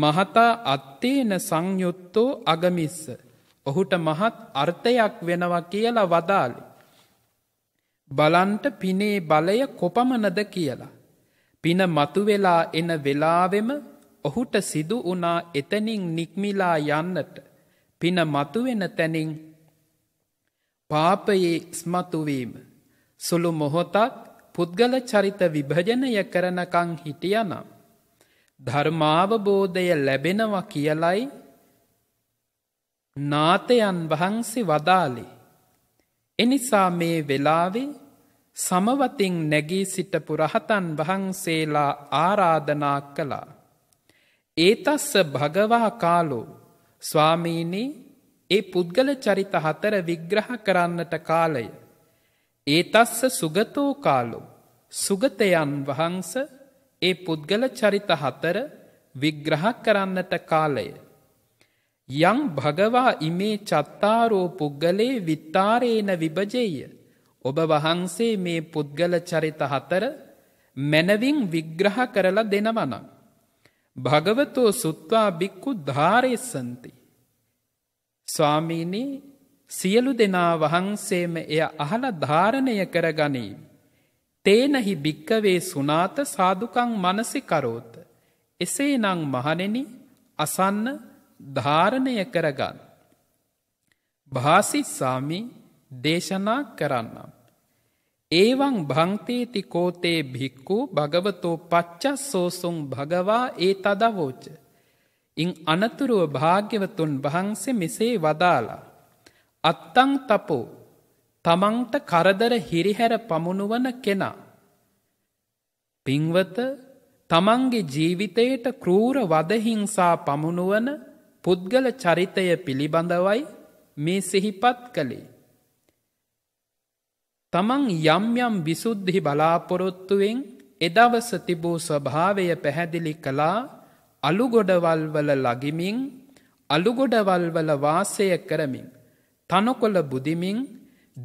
මහතා අත්තේන සංයුත්තෝ අගමිස්ස. ඔහුට මහත් අර්ථයක් වෙනවා කියලා වදාලි. බලන්ට පිනේ බලය කොපමනද කියලා. පින මතුවෙලා එන වෙලාවෙම ඔහුට සිදු වුණා එතනින් නික්මිලා යන්නට පින මතුවෙන තැනින් පාපයේ ස්මතුවීම සුළු මොහොතක් පුද්ගල චරිත විභජනය කරනකං හිටියනම්. ධර්මාවබෝධය ලැබෙනවා කියලයි නාතයන් වහන්සේ වදාලේ. එනිසා මේ වෙලාවේ සමවතින් නැගී සිටපු රහතන් වහන්සේලා ආරාධනා කළා. ඒතස්ස භගවා කාලෝ ස්වාමීනී ඒ පුද්ගල චරිත හතර විග්‍රහ කරන්නට කාලය. ඒතස්ස සුගතෝ කාලෝ සුගතයන් වහන්ස ඒ පුද්ගල චරිත හතර විග්‍රහ කරන්නට කාලය. යං භගවා ඉමේ චත්තාරෝ පුද්ගලේ විත්තාරේන විභජෙය. ඔබ වහන්සේ මේ පුද්ගල චරිත හතර මැනවින් විග්‍රහ කරලා දෙනවනම්. භගවතෝ සුත්වා බික්කු ධාරයසන්ති. ස්වාමීනී සියලු දෙනා වහන්සේම එය අහල ධාරණය කරගනී. තේනහි භික්කවේ සුනාත සාදුකං මනසිකරෝත. එසේ නං මහනෙනි අසන්න ධාරණය කරගන්න. භාසිස්සාමි දේශනා කරන්නම්. ඒවං භංතේති කෝතේ භික්කු භගවතෝ පච්චස්සෝසුන් භගවා ඒ තදවෝච. ඉං අනතුරුව භාග්‍යවතුන් වහන්සේ මෙසේ වදාලා. අත්තං තපෝ තමන්ට කරදර හිරිහැර පමුණුවන කෙනා. පිංවත තමන්ගේ ජීවිතයට කරූර වදහිංසා පමුණුවන පුද්ගල චරිතය පිළිබඳවයි මේ සිහිපත් කළේ. තමන් යම් යම් විසුද්ධි බලාපොරොත්තුවෙන් එදවස තිබූ ස්වභාවය පැහැදිලි කළා අලුගොඩවල්වල ලගිමින් අලුගොඩවල්වල වාසය කරමින් තනොකොළ බුදිමින්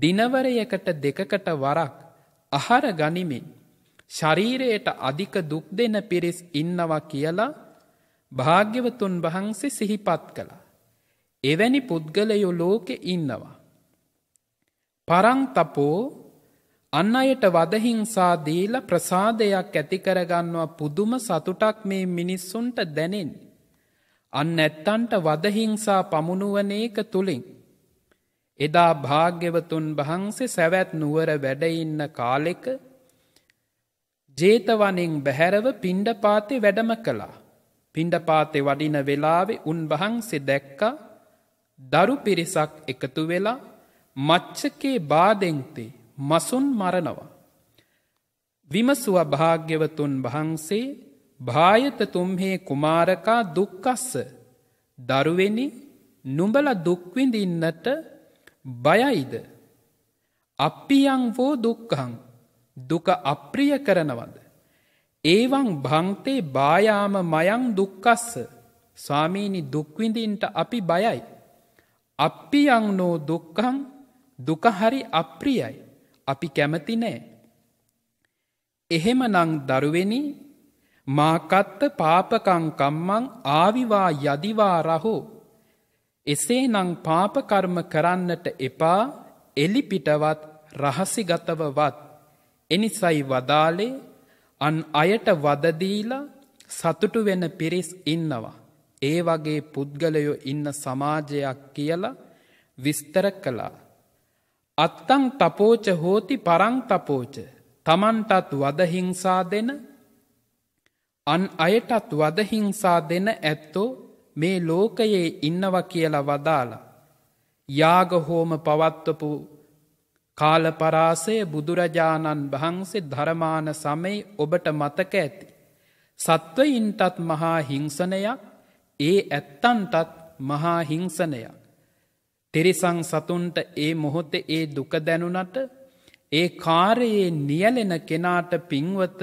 දිනවරයකට දෙකකට වරක් අහර ගනිමින් ශරීරයට අධික දුක් දෙන පිරිස් ඉන්නවා කියලා භාග්‍යවතුන් වහන්සේ සිහිපත් කළ. එවැනි පුද්ගලයෝ ලෝකෙ ඉන්නවා. පරංතපෝ අන් අයට වදහිංසා දීල ප්‍රසාදයක් ඇතිකරගන්නවා පුදුම සතුටක් මේ මිනිස්සුන්ට දැනෙන්. අන්න ඇත්තන්ට වදහිංසා පමුණුවනේක තුළින්. එදා භාග්‍යවතුන් වහන්සේ සැවැත් නුවර වැඩඉන්න කාලෙක ජේතවනින් බැහැරව පිණ්ඩපාතේ වැඩම කළා. පිණ්ඩපාතේ වඩින වෙලාවෙ උන්වහන්සේ දැක්ක දරු පිරිසක් එකතු වෙලා මච්චකේ බාදෙන්තේ මසුන් මරනවා. විමසුව භාග්‍යවතුන් වහන්සේ භායත තුම්හේ කුමාරකා දුක්කස්ස දරුවෙනි නුඹල දුක්විඳින්නට බයයිද. අපියං වෝ දුක්කං දුක අප්‍රිය කරනවද. ඒවන් භංතේ බායාම මයං දුක්කස්ස ස්වාමීනි දුක්විඳින්ට අපි බයයි. අපියං නෝ දුක්කං දුක හරි අප්‍රියයි. අපි කැමති නෑ. එහෙමනං දරුවෙනි මාකත්ත පාපකංකම්මං ආවිවා යදිවා රහෝ. එසේනං පාපකර්ම කරන්නට එපා එලිපිටවත් රහසිගතවවත්. එනිසයි වදාලේ අන් අයට වදදීලා සතුටු වෙන පිරිස් ඉන්නවා. ඒ වගේ පුද්ගලයෝ ඉන්න සමාජයක් කියලා විස්තර කලා. අත්තං තපෝච හෝති පරං තපෝච තමන්ටත් වදහිංසා දෙන අන් අයටත් වදහිංසා දෙන ඇත්තෝ මේ ලෝකයේ ඉන්නව කියලා වදාලා. යාගහෝම පවත්වපු කාලපරාසය බුදුරජාණන් වහන්සේ ධරමාන සමයි ඔබට මතක ඇති. සත්වයින්ටත් මහා හිංසනයක් ඒ ඇත්තන්ටත් මහා හිංසනයක්. තිරිසං සතුන්ට ඒ මොහොතේ ඒ දුක දැනුනට ඒ කාරයේ නියලෙන කෙනාට පින්වත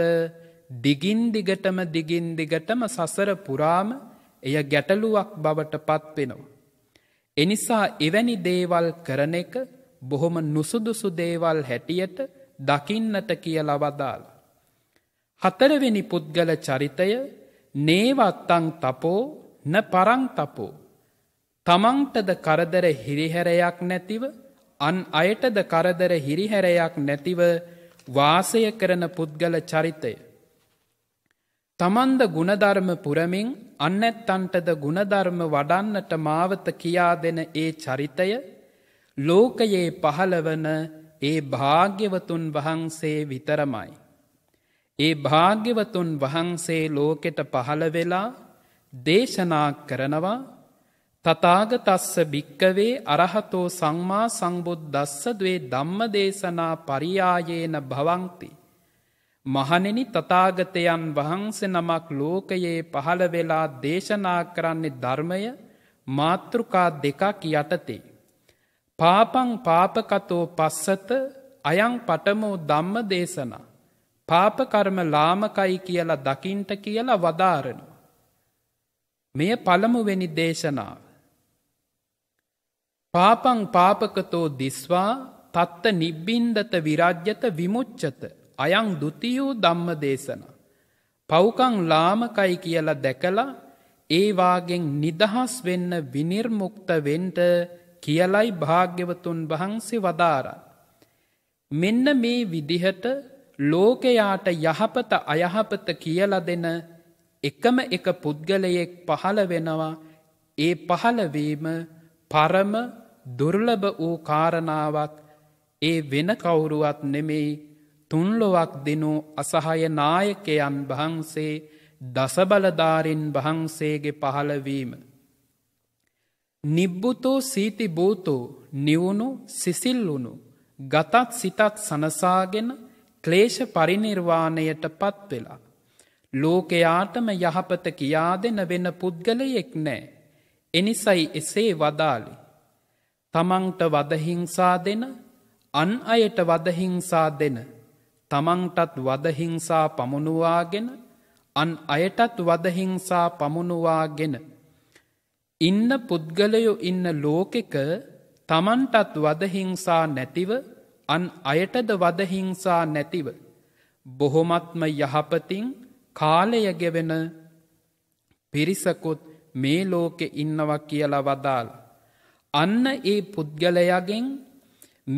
දිගින්දිගටම දිගින්දිගටම සසර පුරාම එය ගැටලුවක් බවට පත්වෙනවා. එනිසා එවැනි දේවල් කරන එක බොහොම නුසුදුසු දේවල් හැටියට දකින්නට කියලා වදාල. හතරවෙනි පුද්ගල චරිතය නේවත්තං තපෝ න පරං තපෝ තමන්ටද කරදර හිරිහැරයක් නැතිව අන් අයටද කරදර හිරිහැරයක් නැතිව වාසය කරන පුද්ගල චරිතය. තමන්ද ගුණධර්ම පුරමින් අන්නැත්තන්ටද ගුණධර්ම වඩන්නට මාවත කියා දෙන ඒ චරිතය ලෝකයේ පහළවන ඒ භාග්‍යවතුන් වහන්සේ විතරමයි. ඒ භාග්‍යවතුන් වහන්සේ ලෝකෙට පහළ වෙලා දේශනා කරනවා තතාගතස්ස භික්කවේ අරහතෝ සංමා සංබුද්ධස්සදවේ ධම්මදේශනා පරියායේන භවංති. මහනෙනි තතාගතයන් වහන්ස නමක් ලෝකයේ පහළ වෙලා දේශනා කරන්නේ ධර්මය මාතෘකා දෙකක් යටතේ. පාපං පාපකතෝ පස්සත අයං පටමෝ ධම්ම දේශනා. පාපකර්ම ලාමකයි කියලා දකිින්ට කියලා වදාරනවා. මෙය පළමුවෙනි දේශනාව. පාපං පාපකතෝ දිස්වා තත්ත නිබ්බින්දත විරජ්‍යත විමුච්චත අයං දුතියූ ධම්ම දේශන. පෞකං ලාමකයි කියලා දැකලා ඒවාගෙන් නිදහස් වෙන්න විනිර්මුක්ත වෙන්ට කියලයි භාග්‍යවතුන් වහන්සේ වදාරන්. මෙන්න මේ විදිහට ලෝකයාට යහපත අයහපත කියල දෙන එකම එක පුද්ගලයෙක් පහළ වෙනවා ඒ පහළවීම පරම දුර්ලභ වූ කාරණාවක් ඒ වෙන කවුරුවත් නෙමෙයි තුන්ලොවක් දෙනු අසහය නායකයන් වහන්සේ දසබලධාරින් වහන්සේගේ පහළවීම. නිබ්බුතෝ සීතිභූතෝ නිවුණු සිසිල්ලුණු ගතත් සිතත් සනසාගෙන ක්ලේෂ පරිනිර්වාණයට පත්වෙලා. ලෝකයාටම යහපත කියා දෙන වෙන පුද්ගලයෙක් නෑ. එනිසයි එසේ වදාලි. තමන්ට වදහිංසා දෙන අන් අයට වදහිංසා දෙන තමන්ටත් වදහිංසා පමුණුවාගෙන අන් අයටත් වදහිංසා පමුණුවාගෙන. ඉන්න පුද්ගලයෝ ඉන්න ලෝකෙක තමන්ටත් වදහිංසා නැතිව අන් අයටද වදහිංසා නැතිව. බොහොමත්ම යහපතින් කාලයගෙවෙන පිරිසකුත් මේ ලෝකෙ ඉන්නව කියලා වදාලා. අන්න ඒ පුද්ගලයගෙන්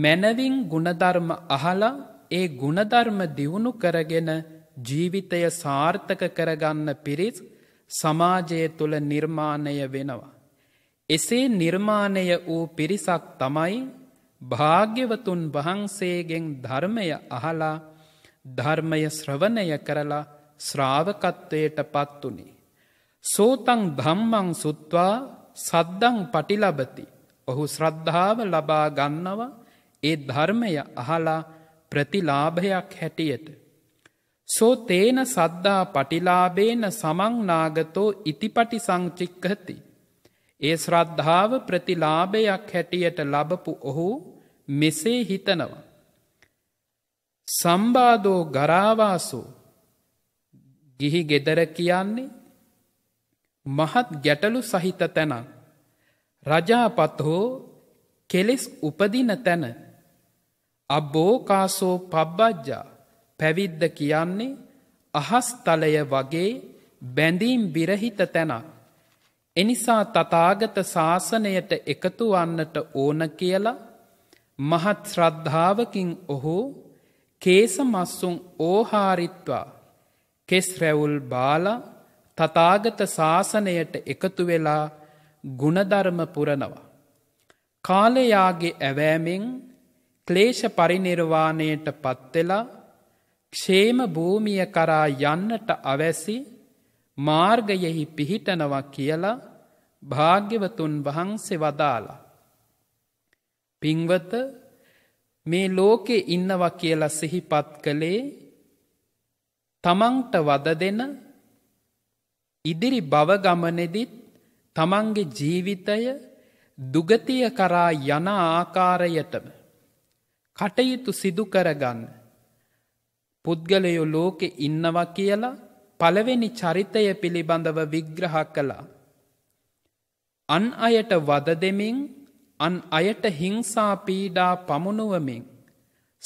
මැනවින් ගුණධර්ම අහලා ඒ ගුණධර්ම දියුණු කරගෙන ජීවිතය සාර්ථක කරගන්න පිරිස් සමාජය තුළ නිර්මාණය වෙනවා. එසේ නිර්මාණය වූ පිරිසක් තමයි භාග්‍යවතුන් වහන්සේගෙන් ධර්මය අහලා ධර්මය ශ්‍රවණය කරලා ශ්‍රාවකත්වයට පත්වනේ. සෝතං ධම්මං සුත්වා සද්දං පටිලබති ඔහු ශ්‍රද්ධාව ලබා ගන්නවා ඒ ධර්මය අහලා ප්‍රතිලාභයක් හැටියට. සෝ තේන සද්ධා පටිලාබේන සමංනාගතෝ ඉතිපටි සංචික්කහති. ඒ ශ්‍රද්ධාව ප්‍රතිලාභයක් හැටියට ලබපු ඔහු මෙසේ හිතනවා. සම්බාධෝ ගරාවාසෝ ගිහි ගෙදර කියන්නේ මහත් ගැටලු සහිත තැනක් රජාපත් හෝ කෙලෙස් උපදින තැන අබ්බෝකාසෝ පබ්බජ්ජා පැවිද්ද කියන්නේ අහස්තලය වගේ බැඳීම් බිරහිත තැනක්. එනිසා තතාගත ශාසනයට එකතු වන්නට ඕන කියලා මහත් ශ්‍රද්ධාවකින් ඔහු කේස මස්සුන් ඕහාරිත්වා කෙස් රැවුල් බාල තතාගත ශාසනයට එකතු වෙලා ගුණධර්ම පුරනවා. කාලයාගේ ඇවෑමෙන් ක්ලේෂ පරිනිර්වාණයට පත්වෙලා ක්ෂේම භූමිය කරා යන්නට අවැසි මාර්ගයෙහි පිහිටනවා කියලා භාග්‍යවතුන් වහන්සේ වදාලා. පිංවත මේ ලෝකෙ ඉන්නවා කියලා සිහිපත් කළේ තමන්ට වද දෙන ඉදිරි බවගමනෙදිත් තමන්ගේ ජීවිතය දුගතිය කරා යන ආකාරයටම කටයුතු සිදු කරගන්න. පුද්ගලයෝ ලෝකෙ ඉන්නවා කියලා පළවෙනි චරිතය පිළිබඳව විග්‍රහ කළා. අන් අයට වද දෙමින් අන් අයට හිංසා පීඩා පමුණුවමින්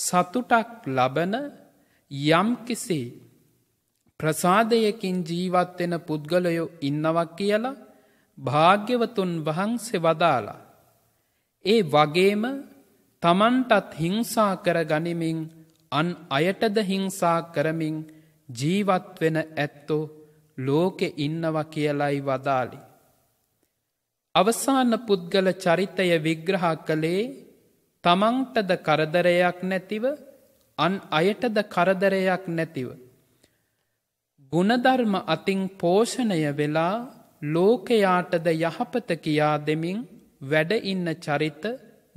සතුටක් ලබන යම්කිසි ප්‍රසාදයකින් ජීවත්වෙන පුද්ගලයෝ ඉන්නවක් කියලා භාග්‍යවතුන් වහන්සේ වදාලා. ඒ වගේම තමන්ටත් හිංසා කර ගනිමින් අන් අයටද හිංසා කරමින් ජීවත් වෙන ඇත්තෝ ලෝකෙ ඉන්නව කියලයි වදාලි. අවසාන පුද්ගල චරිතය විග්‍රහ කළේ තමන්ටද කරදරයක් නැතිව අන් අයටද කරදරයක් නැතිව. ගුණධර්ම අතින් පෝෂණය වෙලා ලෝකයාටද යහපත කියා දෙමින් වැඩ ඉන්න චරිත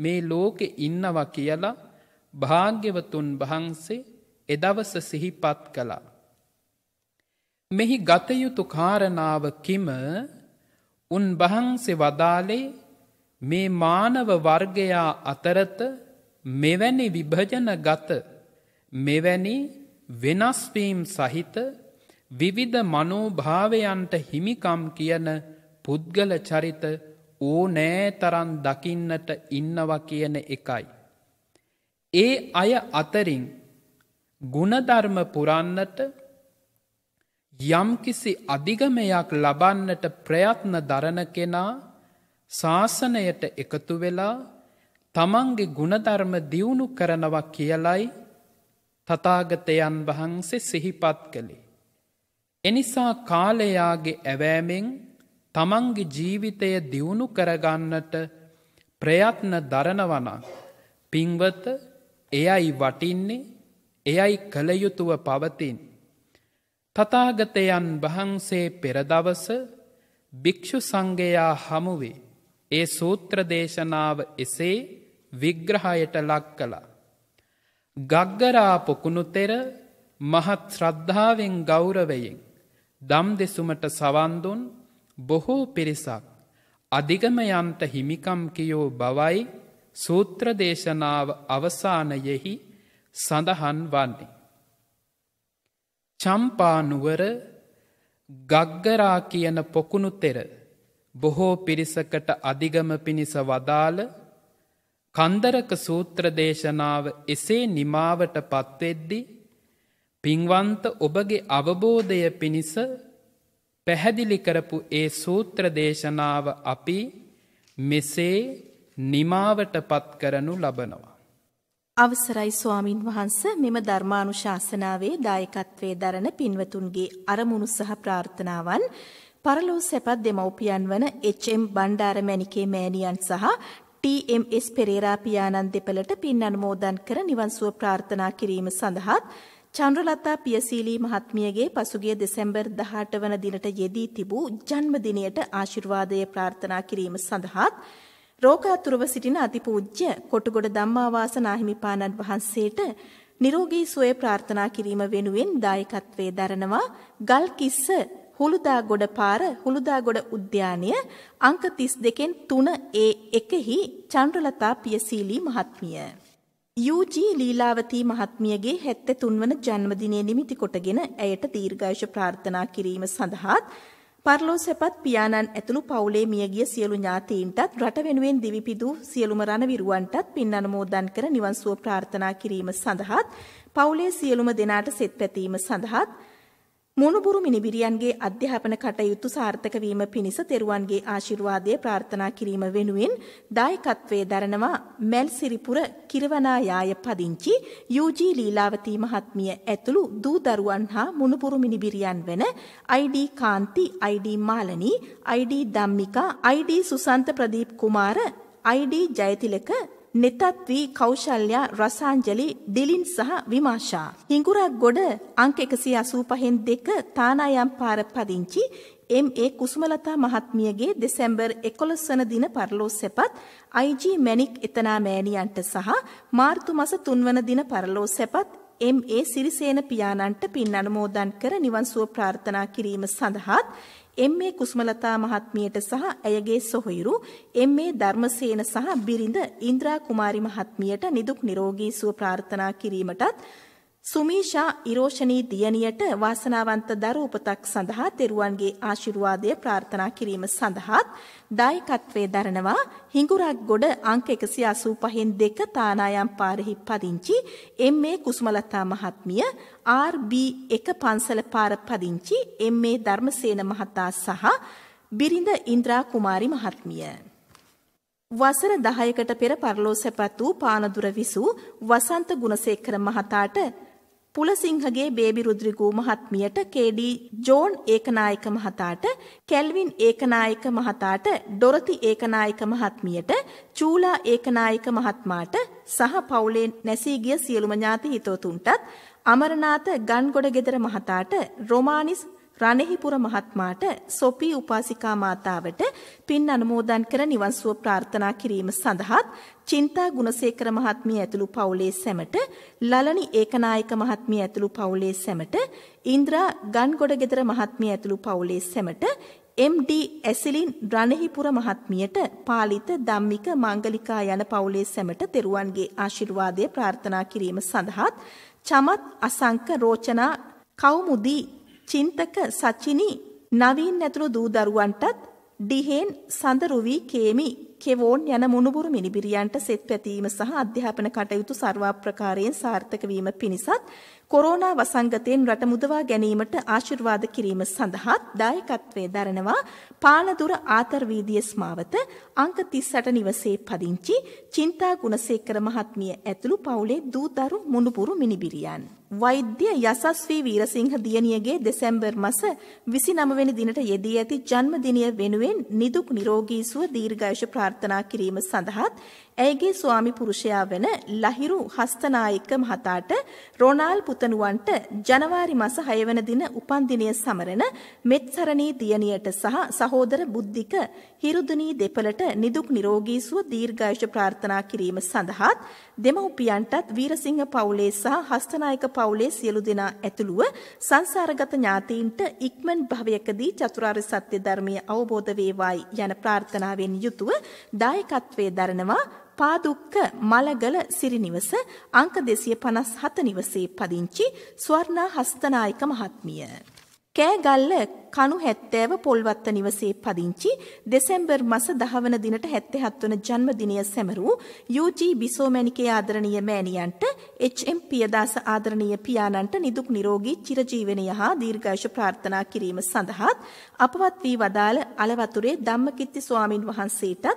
මේ ලෝකෙ ඉන්නව කියලා භාග්‍යවතුන් වහන්සේ එදවස සිහිපත් කළා. මෙහි ගතයුතු කාරණාව කිම උන් වහන්සේ වදාලේ මේ මානව වර්ගයා අතරත මෙවැනි විභජන ගත මෙවැනි වෙනස්වීම් සහිත විවිධ මනෝභාවයන්ට හිමිකම් කියන පුද්ගල චරිත ඕ නෑතරන් දකින්නට ඉන්නව කියන එකයි. ඒ අය අතරින් ගුණධර්ම පුරන්නට යම්කිසි අධිගමයක් ලබන්නට ප්‍රයත්න දරණ කෙනා ශාසනයට එකතු වෙලා තමන්ගේ ගුණධර්ම දියුණු කරනවක් කියලයි තතාගතයන් වහන්සේ සිහිපත් කළේ. එනිසා කාලයාගේ ඇවෑමෙන් තමන්ගේ ජීවිතය දියුණු කරගන්නට ප්‍රයත්න දරනවන පින්වත එයයි වටින්නේ එයයි කළයුතුව පවතින්. තතාගතයන් වහන්සේ පෙරදවස භික්‍ෂු සංඝයා හමුවේ ඒ සූත්‍රදේශනාව එසේ විග්‍රහයට ලක් කළා. ගග්ගරා පොකුණුතෙර මහත් ශ්‍රද්ධාවෙන් ගෞරවයෙන්. දම් දෙසුමට සවන්දුන් බොහෝ පිරිසක් අධිගමයන්ට හිමිකම්කියෝ බවයි සූත්‍රදේශනාව අවසානයෙහි සඳහන් වන්නේ. චම්පානුවර ගග්ගරා කියන පොකුණු තෙර බොහෝ පිරිසකට අධිගම පිණිස වදාළ කන්දරක සූත්‍රදේශනාව එසේ නිමාවට පත්වෙද්දිී පින්වන්ත ඔබගේ අවබෝධය පිණිස පැහැදිලි කරපු ඒ සූත්‍ර දේශනාව අපි මෙසේ නිමාවට පත් කරනු ලබනවා. අවසරයි ස්වාමින් වහන්ස මෙම ධර්මානු ශාසනාවේ දායකත්වේ දරන පින්වතුන්ගේ අරමුණු සහ ප්‍රාර්ථනාවන් පරලෝ සැපත් දෙමව්පියන් වන එම් බණ්ඩාරමැණිකේ මෑණියන් සහ TMS පෙරේරාපියාණන් දෙපළට පින් අනුමෝදන් කර නිවන්සුව ප්‍රාර්ථනා කිරීම සඳහාත් චන්ද්‍රලතා පියසීලී මහත්මියගේ පසුගිය දෙසැම්බර් 18 වන දිනට යෙදී තිබූ ජන්මදිනයට ආශිර්වාදය ප්‍රාර්ථනා කිරීම සඳහාත් රෝගාතුරව සිටින අතිපූජ්‍ය කොටුගොඩ ධම්මාවාස නාහිමිපාණන් වහන්සේට නිරෝගී සුවය ප්‍රාර්ථනා කිරීම වෙනුවෙන් දායකත්වයේ දරනවා ගල්කිස්ස හුළුදාගොඩ පාර හුළුදාගොඩ උද්‍යානය අංක 32න් 3 A1 හි චන්ද්‍රලතා පියසීලී මහත්මිය යූජී ලීලාවතී මහත්මියගේ 73 වන ජන්මදිනය නිමිති කොටගෙන ඇයට දීර්ඝායුෂ ප්‍රාර්ථනා කිරීම සඳහාත් පර්ලෝසෙපත් පියාණන් ඇතුළු පවුලේ මියගිය සියලු ඥාතීන්ටත් රට වෙනුවෙන් දිවිපිදූ සියලුම රණවිරුවන්ටත් පින් අනුමෝදන් කර නිවන් සුව ප්‍රාර්ථනා කිරීම සඳහාත් පවුලේ සියලුම දෙනාට සෙත් පැතීම සඳහාත් මුණුබුරු මිනිබිරියන්ගේ අධ්‍යාපන කටයුතු සාර්ථක වීම පිණිස තෙරුවන්ගේ ආශිර්වාදය ප්‍රාර්ථනා කිරීම වෙනුවෙන් දායකත්වයේ දරනවා මැල් සිරිපුර කිරවනායාය පදිංචි යූජී ලීලාවතී මහත්මිය ඇතුළු දූ දරුවන් හා මුණුබුරු මිනිබිරියන් වෙන ID කාන්ති ID Malani ID ධම්මිකා ID Susantha Pradeep කුමාර ID ජයතිලක නෙතත්වී කෞශල්‍යා රසාංජලි දිලින් සහ විමාශා. හිඟුරක් ගොඩ අංක එකසිය අසූ පහෙන් දෙක තානායම් පාර පදිංචි එම් ඒ කුසුමලතා මහත්මියගේ දෙසැම්බර් එකොළොස්වන දින පරලෝ සැපත් අයිජ මැනික් එතනා මෑණියන්ට සහ මාර්තු මස තුන්වන දින පරලෝ සැපත් එම් ඒ සිරිසේන පියාණන්ට පින් අනුමෝදන් කර නිවන් සුව ප්‍රාර්ථනා කිරීම සඳහාත් එම්.ඒ. කුස්මලතා මහත්මියට සහ ඇයගේ සොහොයුරු එම්.ඒ. ධර්මසේන සහ බිරිඳ ඉන්ද්‍රා කුමාරි මහත්මියට නිදුක් නිරෝගී සුව ප්‍රාර්ථනා කිරීමටත් සුමීෂා ඉරෝෂණී දියණියට වාසනාවන්ත දරු උපතක් සඳහා තෙරුවන්ගේ ආශිර්වාදය ප්‍රාර්ථනා කිරීම සඳහාත් දායකත්වයේ දරනවා හිඟුරක්ගොඩ අංක 185න් 2 තානායම් පාරෙහි පදිංචි එම්.ඒ. කුසුමලතා මහත්මිය RB1 පන්සල පාර පදිංචි එම්.ඒ. ධර්මසේන මහතා සහ බිරිඳ ඉන්ද්‍රා කුමාරි මහත්මිය වසර 10කට පෙර පරලෝ සැපත් වූ පානදුර විසූ වසන්ත ගුණසේකර මහතාට පුලසිංහගේ බේබි රුද්‍රිගූ මහත්මියට කේඩී ජෝන් ඒකනායක මහතාට කැල්වින් ඒකනායක මහතාට ඩොරති ඒකනායක මහත්මියට චූලා ඒකනායක මහත්මාට සහ පවුලේ නැසී ගිය සියලුම ඥාති හිතවතුන්ටත් අමරනාත ගන්ගොඩ ගෙදර මහතාට රොමානිස් රණෙහිපුර මහත්මාට සොපී උපාසිකා මාතාවට පින් අනුමෝදන් කර නිවන් සුව ප්‍රාර්ථනා කිරීම සඳහාත් චින්තා ගුණසේකර මහත්මිය ඇතුළු පවුලේ සැමට ලලනි ඒකනායක මහත්මිය ඇතුළු පවුලේ සැමට ඉන්ද්‍රා ගන්ගොඩගෙදර මහත්මිය ඇතුළු පවුලේ සැමට MD ඇසිලින් රණහිපුර මහත්මියට පාලිත ධම්මික මංගලිකා යන පවුලේ සැමට තෙරුවන්ගේ ආශිර්වාදය ප්‍රාර්ථනා කිරීම සඳහාත් චමත් අසංක රෝචනා කවුමුදී චින්තක සචිනි නවීන් ඇතුළු දූ දරුවන්ටත් ඩිහෙන් සඳරුවී කේමි කෙවෝන් යන මුණුබුරු මිනිබිරියන්ට සෙත් පැතීම සහ අධ්‍යාපන කටයුතු සර්වාප්‍රකාරයෙන් සාර්ථක වීම පිණිසත් කොරෝනා වසංගතයෙන් රට මුදවා ගැනීමට ආශිර්වාද කිරීම සඳහා දායකත්වයේ දරනවා පාලදුර ආතර් වීදිය ස්මාවත අංක 38 නිවසේ පදිංචි චින්තා ගුණසේකර මහත්මිය ඇතුළු පවුලේ දූදරු මුණුපුරු මිනිබිරියන් වෛද්‍ය යසස්වී වීරසිංහ දියණියගේ දෙසැම්බර් මස 29 වෙනි දිනට යෙදී ඇති ජන්මදිනය වෙනුවෙන් නිදුක් නිරෝගී සුව දීර්ඝායුෂ ප්‍රාර්ථනා කිරීම සඳහාත් ඇයගේ ස්වාමි පුරුෂයා වෙන ලහිරු හස්තනායක මහතාට රොනාල් පුතණුවන්ට ජනවාරි මාස 6 වන දින උපන්දිනය සමරන මෙත්සරණී දියණියට සහ සහෝදර බුද්ධික හිරුදුනී දෙපළට නිදුක් නිරෝගී සුව දීර්ඝායුෂ ප්‍රාර්ථනා කිරීම සඳහාත් දෙමව්පියන්ටත් වීරසිංහ පවුලේ සහ හස්තනායක පවුලේ සියලු දෙනා ඇතුළුව සංසාරගත ඥාතීන්ට ඉක්මන් භවයකදී චතුරාර්ය සත්‍ය ධර්මය අවබෝධ වේවායි යන ප්‍රාර්ථනාවෙන් යුතුව දායකත්වයේ දරනවා පාදුක්ක මලගල සිරිනිවස අංක 257 නිවසේ පදිංචි ස්වර්ණා හස්තනායක මහත්මිය කෑගල්ල කණු හැත්තෑව පොල්වත්ත නිවසේ පදිංචි දෙසැම්බර් මස දහවන දිනට හැත්තෙහත් වන ජන්මදිනය සැමරූ යුජී බිසෝමැනිකේ ආදරණීය මෑණියන්ට එම් පියදාස ආදරණීය පියාණන්ට නිදුක් නිරෝගී චිරජීවනය හා දීර්ඝායුෂ ප්‍රාර්ථනා කිරීම සඳහාත් අපවත් වී වදාළ අලවතුරේ ධම්මකිත්ති ස්වාමින් වහන්සේටත්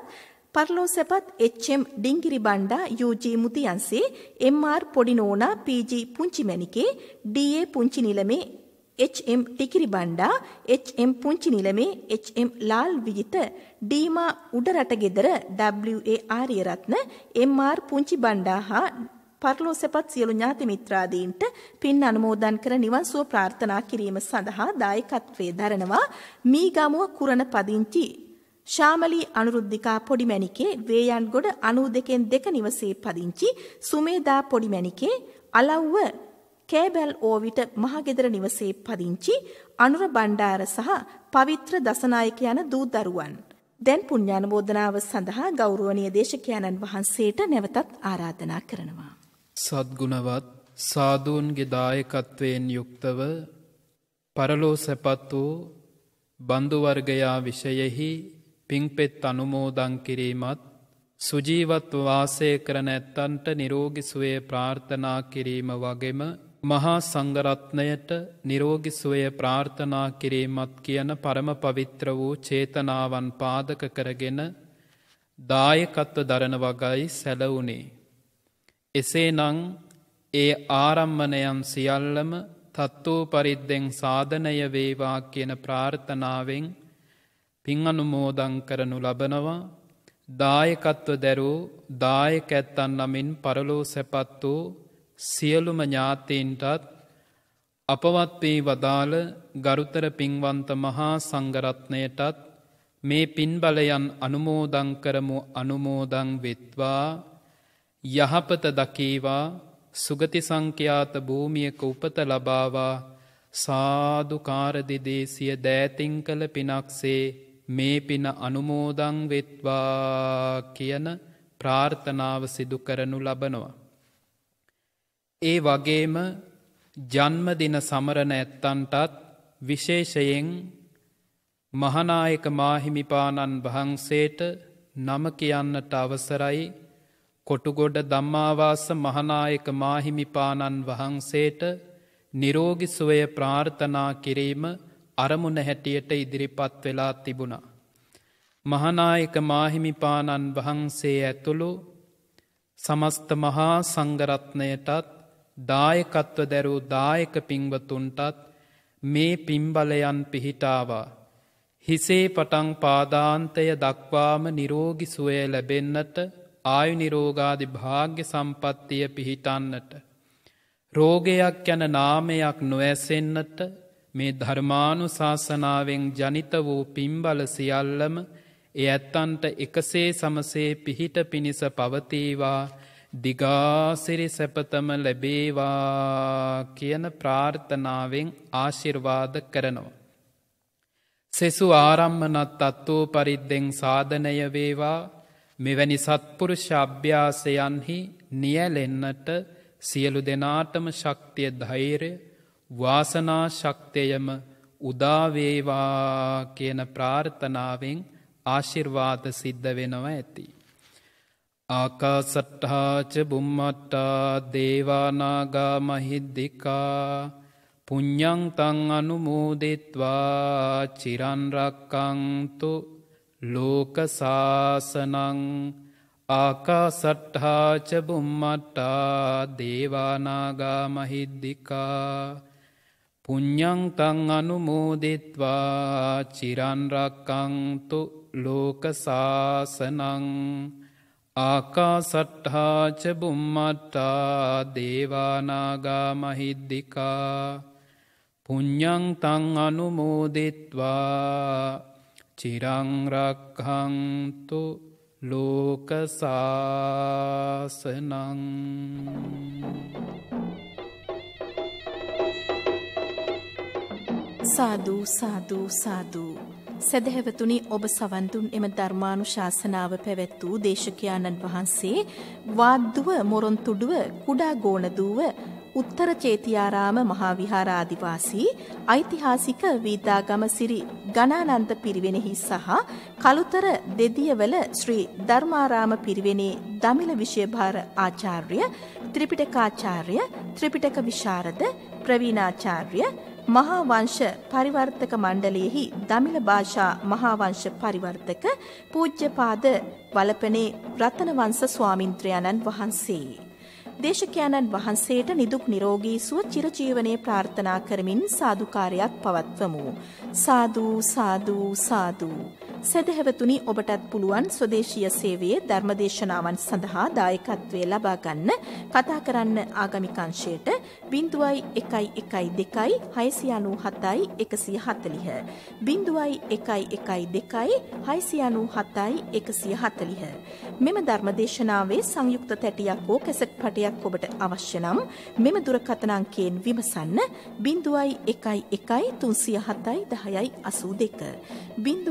පරලෝසැපත් M Dingiri Banda UG Muthiyanse MR Podinona PG Punchimanike DA Punchi Nilame HM ටිකිරි බණ්ඩා HM පුංචි නිලමේ HM ලාල් විජිත ඩීමා උඩරට ගෙදර WA ආර්යරත්න MR පුංචි බණ්ඩා හා පරලෝසපත් සියලු ඥාති මිත්‍රාදීන්ට පින් අනුමෝදන් කර නිවන් සුව ප්‍රාර්ථනා කිරීම සඳහා දායකත්වයේ දරනවා මීගමුව කුරණ පදිංචි ශාමලී අනුරුද්ධිකා පොඩිමැණිකේ වේයන්ගොඩ 92න් දෙක නිවසේ පදිංචි සුමේදා පොඩිමැණිකේ අලව්ව කෑබැල් ඕවිට මහගෙදර නිවසේ පදිංචි අනුර බණ්ඩාර සහ පවිත්‍ර දසනායක යන දූ දරුවන්. දැන් පුඤ්ඥානබෝධනාව සඳහා ගෞරුවනය දේශකයණන් වහන්සේට නැවතත් ආරාධනා කරනවා. සද්ගුණවත් සාධූන්ගේ දායකත්වයෙන් යුක්තව පරලෝ සැපත් වූ බන්ධුවර්ගයා විෂයෙහි පිංපෙත් අනුමෝදං කිරීමත් සුජීවත් වාසය කරන ඇත්තන්ට නිරෝගිසුවේ ප්‍රාර්ථනා කිරීම වගේම මහා සංගරත්නයට නිරෝගි සුවය ප්‍රාර්ථනා කිරීමත් කියන පරම පවිත්‍ර වූ චේතනාවන් පාදක කරගෙන දායකත්ව දරන වගයි සැලවුණේ. එසේ නං ඒ ආරම්මණයම් සියල්ලම තත්වූ පරිද්දෙන් සාධනය වේවා කියන ප්‍රාර්ථනාවෙන් පින් අනුමෝදං කරනු ලබනවා දායකත්ව දැරූ දායකැත්තන් නමින් පරලෝ සැපත් වූ සියලුම ඥාතයන්ටත් අපවත් වේ වදාළ ගරුතර පින්වන්ත මහා සංගරත්නයටත් මේ පින්බලයන් අනුමෝදං කරමු අනුමෝදං වෙත්වා යහපත දකීවා සුගති සංඛ්‍යාත භූමියක උපත ලබාවා සාධකාරදිදේසිය දෑතිං කළ පිනක්සේ මේ පින අනුමෝදං වෙත්වා කියන ප්‍රාර්ථනාව සිදු කරනු ලබනවා. ඒ වගේම ජන්මදින සමරණ ඇත්තන්ටත් විශේෂයෙන් මහනායක මාහිමිපාණන් වහන්සේට නම කියන්නට අවසරයි කොටුගොඩ දම්මාවාස මහනායක මාහිමිපාණන් වහන්සේට නිරෝගි සුවය ප්‍රාර්ථනා කිරීම අරමුණ හැටියට ඉදිරිපත් වෙලා තිබුණා. මහනායක මාහිමිපාණන් වහන්සේ ඇතුළු සමස්ත මහා සංගරත්නයටත් දායකත්ව දැරූ දායක පිංවතුන්ටත් මේ පිම්බලයන් පිහිටාවා. හිසේ පටන් පාදාන්තය දක්වාම නිරෝගි සුවය ලැබෙන්නට ආයු නිරෝගාදි භාග්‍ය සම්පත්තිය පිහිටන්නට. රෝගයක් යැන නාමයක් නොඇසෙන්න්නට මේ ධර්මානු ශාසනාවෙන් ජනිත වූ පිම්බල සියල්ලම එ ඇත්තන්ට එකසේ සමසේ පිහිට පිණිස පවතීවා දිගාසිරි සැපතම ලැබේවා කියන ප්‍රාර්ථනාවෙන් ආශිර්වාද කරනවා. සෙසු ආරම්මනත් අත්තෝ පරිද්දෙන් සාධනය වේවා මෙවැනි සත්පුරුෂ අභ්‍යාසයන්හි නියලෙන්නට සියලු දෙනාටම ශක්තිය ධෛරය වාසනා ශක්තියම උදාවේවා කියන ප්‍රාර්ථනාවෙන් ආශිර්වාද සිද්ධ වෙනවා ඇති. ආකාසට්ඨාච බුම්මට්ටා දේවානාගා මහිද්දිකා පුඤ්ඥංතං අනුමෝදෙත්වා චිරන්රක්කංතු ලෝකසාසනං ආකාසට්ඨාච බුම්මට්ටා දේවානාගා මහිද්දිකා පුඤ්ඥංතං අනුමෝදෙත්වා චිරන්රක්කංතු ලෝකසාසනං ආකා සට්හාච බුම්මට්ටා දේවානාගා මහිද්දිකා පුං්ඥං තං අනුමෝදෙත්වා චිරංරක්හංතු ලෝකසාසනං සාධූ සාධූ සාධූ සැදැහැවතුනි ඔබ සවන්දුන් එම ධර්මානු ශාසනාව පැවැත් වූ දේශකයාණන් වහන්සේ වාද්දුව මොරොන්තුඩුව කුඩා ගෝනදුව උත්තර චේතියාරාම මහා විහාරාදිවාසී ඓතිහාසික වීදාගමසිරි ගණානන්ත පිරිවෙනෙහි සහ කළුතර දෙදියවල ශ්‍රී ධර්මාරාම පිරිවෙනේ දමිල විෂයභාර ආචාර්ය ත්‍රිපිටකාචාර්ය ත්‍රිපිටක විශාරද ප්‍රවීණාචාර්ය මහාවංශ පරිවර්තක මණ්ඩලයෙහි දමිළ භාෂා මහාවංශ පරිවර්තක පූජ්‍යපාද වලපනේ රතනවංශ ස්වාමින්ත්‍රයන්න් වහන්සේ. දේශකයන්න් වහන්සේට නිදුක් නිරෝගී සුව චිරජීවනයේ ප්‍රාර්ථනා කරමින් සාදුකාරයක් පවත්වමු. සාදු සාදු සාදු. සැදැහැවතුනි ඔබටත් පුළුවන් ස්වදේශීය සේවයේ ධර්මදේශනාවන් සඳහා දායකත්වය ලබා ගන්න කතා කරන්න ආගමිකංශයට 0112 697යි 140 0112 697යි 140 මෙම ධර්මදේශනාවේ සංයුක්ත තැටියක් හෝ කැසට් පටයක් ඔබට අවශ්‍ය නම් මෙම දුරකථන අංකයෙන් විමසන්න 011307යි 10යි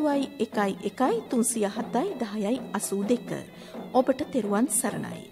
82 01 හතයි එකයි තුන්සිය හතයි දහයයි අසූ දෙක. ඔබට තෙරුවන් සරණයි.